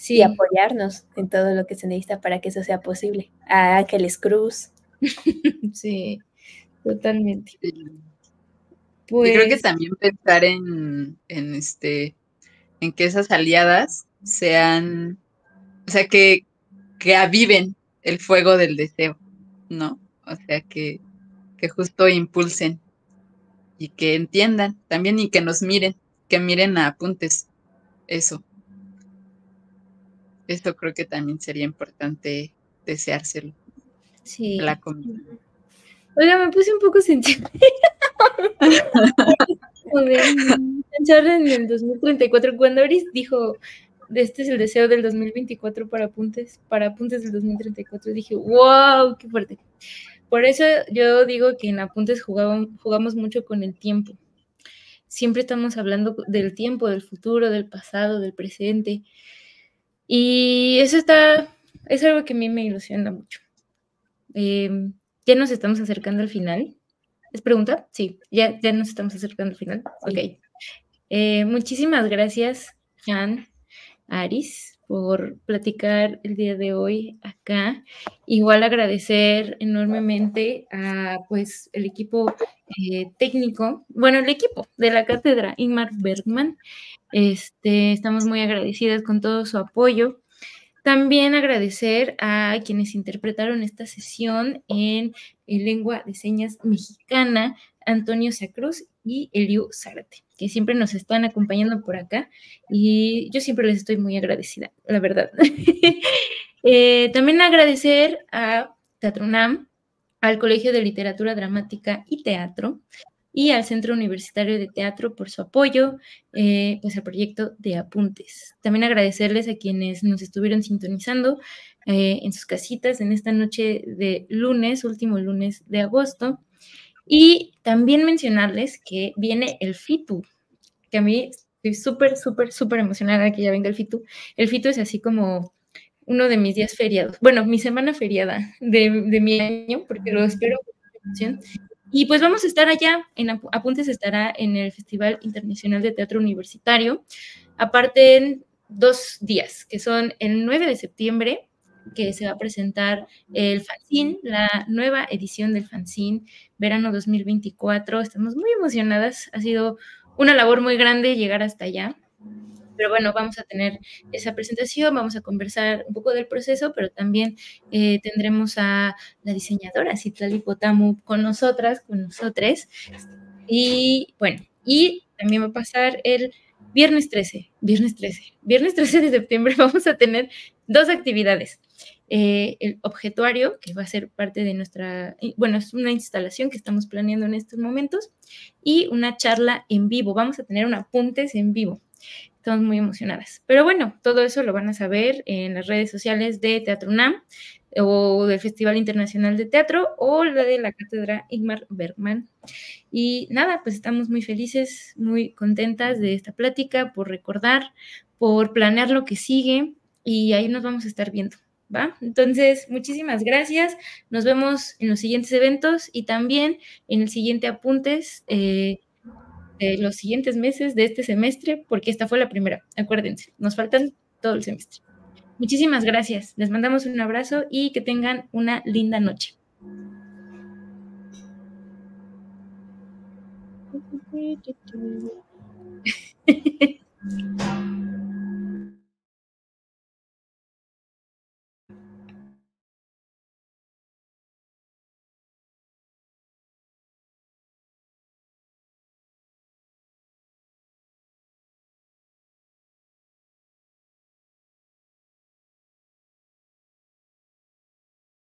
Speaker 2: sí. apoyarnos en todo lo que se necesita para que eso sea posible.
Speaker 1: A Ángeles Cruz. sí, totalmente. creo que pues también pensar en, en, este, en que esas aliadas sean, o sea, que, que aviven el fuego del deseo, ¿no? O sea, que, que justo impulsen y que entiendan también y que nos miren, que miren a apuntes, eso esto creo que también sería importante deseárselo. Sí. La comida.
Speaker 3: Oiga, me puse un poco sentimental. Mm, en el 2034, cuando Aris dijo, este es el deseo del 2024 para apuntes, para apuntes del 2034, dije, wow, qué fuerte. Por eso yo digo que en apuntes jugamos, jugamos mucho con el tiempo. Siempre estamos hablando del tiempo, del futuro, del pasado, del presente. Y eso está, es algo que a mí me ilusiona mucho. Eh, ya nos estamos acercando al final. ¿Es pregunta? Sí, ya, ya nos estamos acercando al final. Ok. Eh, muchísimas gracias, Jan, Aris, por platicar el día de hoy acá. Igual agradecer enormemente a pues el equipo eh, técnico, bueno, el equipo de la cátedra Inmar Bergman, este, estamos muy agradecidas con todo su apoyo. También agradecer a quienes interpretaron esta sesión en, lengua de señas mexicana, Antonio Sacruz y Eliu Zárate, que siempre nos están acompañando por acá y yo siempre les estoy muy agradecida, la verdad. Eh, también agradecer a Tatronam, al Colegio de Literatura Dramática y Teatro, y al Centro Universitario de Teatro por su apoyo eh, pues al proyecto de Apuntes. También agradecerles a quienes nos estuvieron sintonizando eh, en sus casitas en esta noche de lunes, último lunes de agosto. Y también mencionarles que viene el FITU, que a mí estoy súper, súper, súper emocionada que ya venga el FITU. El FITU es así como uno de mis días feriados, bueno, mi semana feriada de, de mi año, porque lo espero con emoción. Y pues vamos a estar allá, en Apuntes estará en el Festival Internacional de Teatro Universitario, aparte en dos días, que son el 9 de septiembre, que se va a presentar el fanzine, la nueva edición del fanzine, verano 2024. Estamos muy emocionadas, ha sido una labor muy grande llegar hasta allá pero bueno, vamos a tener esa presentación, vamos a conversar un poco del proceso, pero también eh, tendremos a la diseñadora Citlali Potamu con nosotras, con nosotres. Y bueno, y también va a pasar el viernes 13, viernes 13, viernes 13 de septiembre vamos a tener dos actividades. Eh, el objetuario, que va a ser parte de nuestra, bueno, es una instalación que estamos planeando en estos momentos, y una charla en vivo. Vamos a tener un apuntes en vivo. Estamos muy emocionadas. Pero bueno, todo eso lo van a saber en las redes sociales de Teatro UNAM o del Festival Internacional de Teatro o la de la Cátedra Ingmar Bergman. Y nada, pues estamos muy felices, muy contentas de esta plática, por recordar, por planear lo que sigue y ahí nos vamos a estar viendo. ¿Va? Entonces, muchísimas gracias. Nos vemos en los siguientes eventos y también en el siguiente apuntes. Eh, los siguientes meses de este semestre, porque esta fue la primera. Acuérdense, nos faltan todo el semestre. Muchísimas gracias. Les mandamos un abrazo y que tengan una linda noche.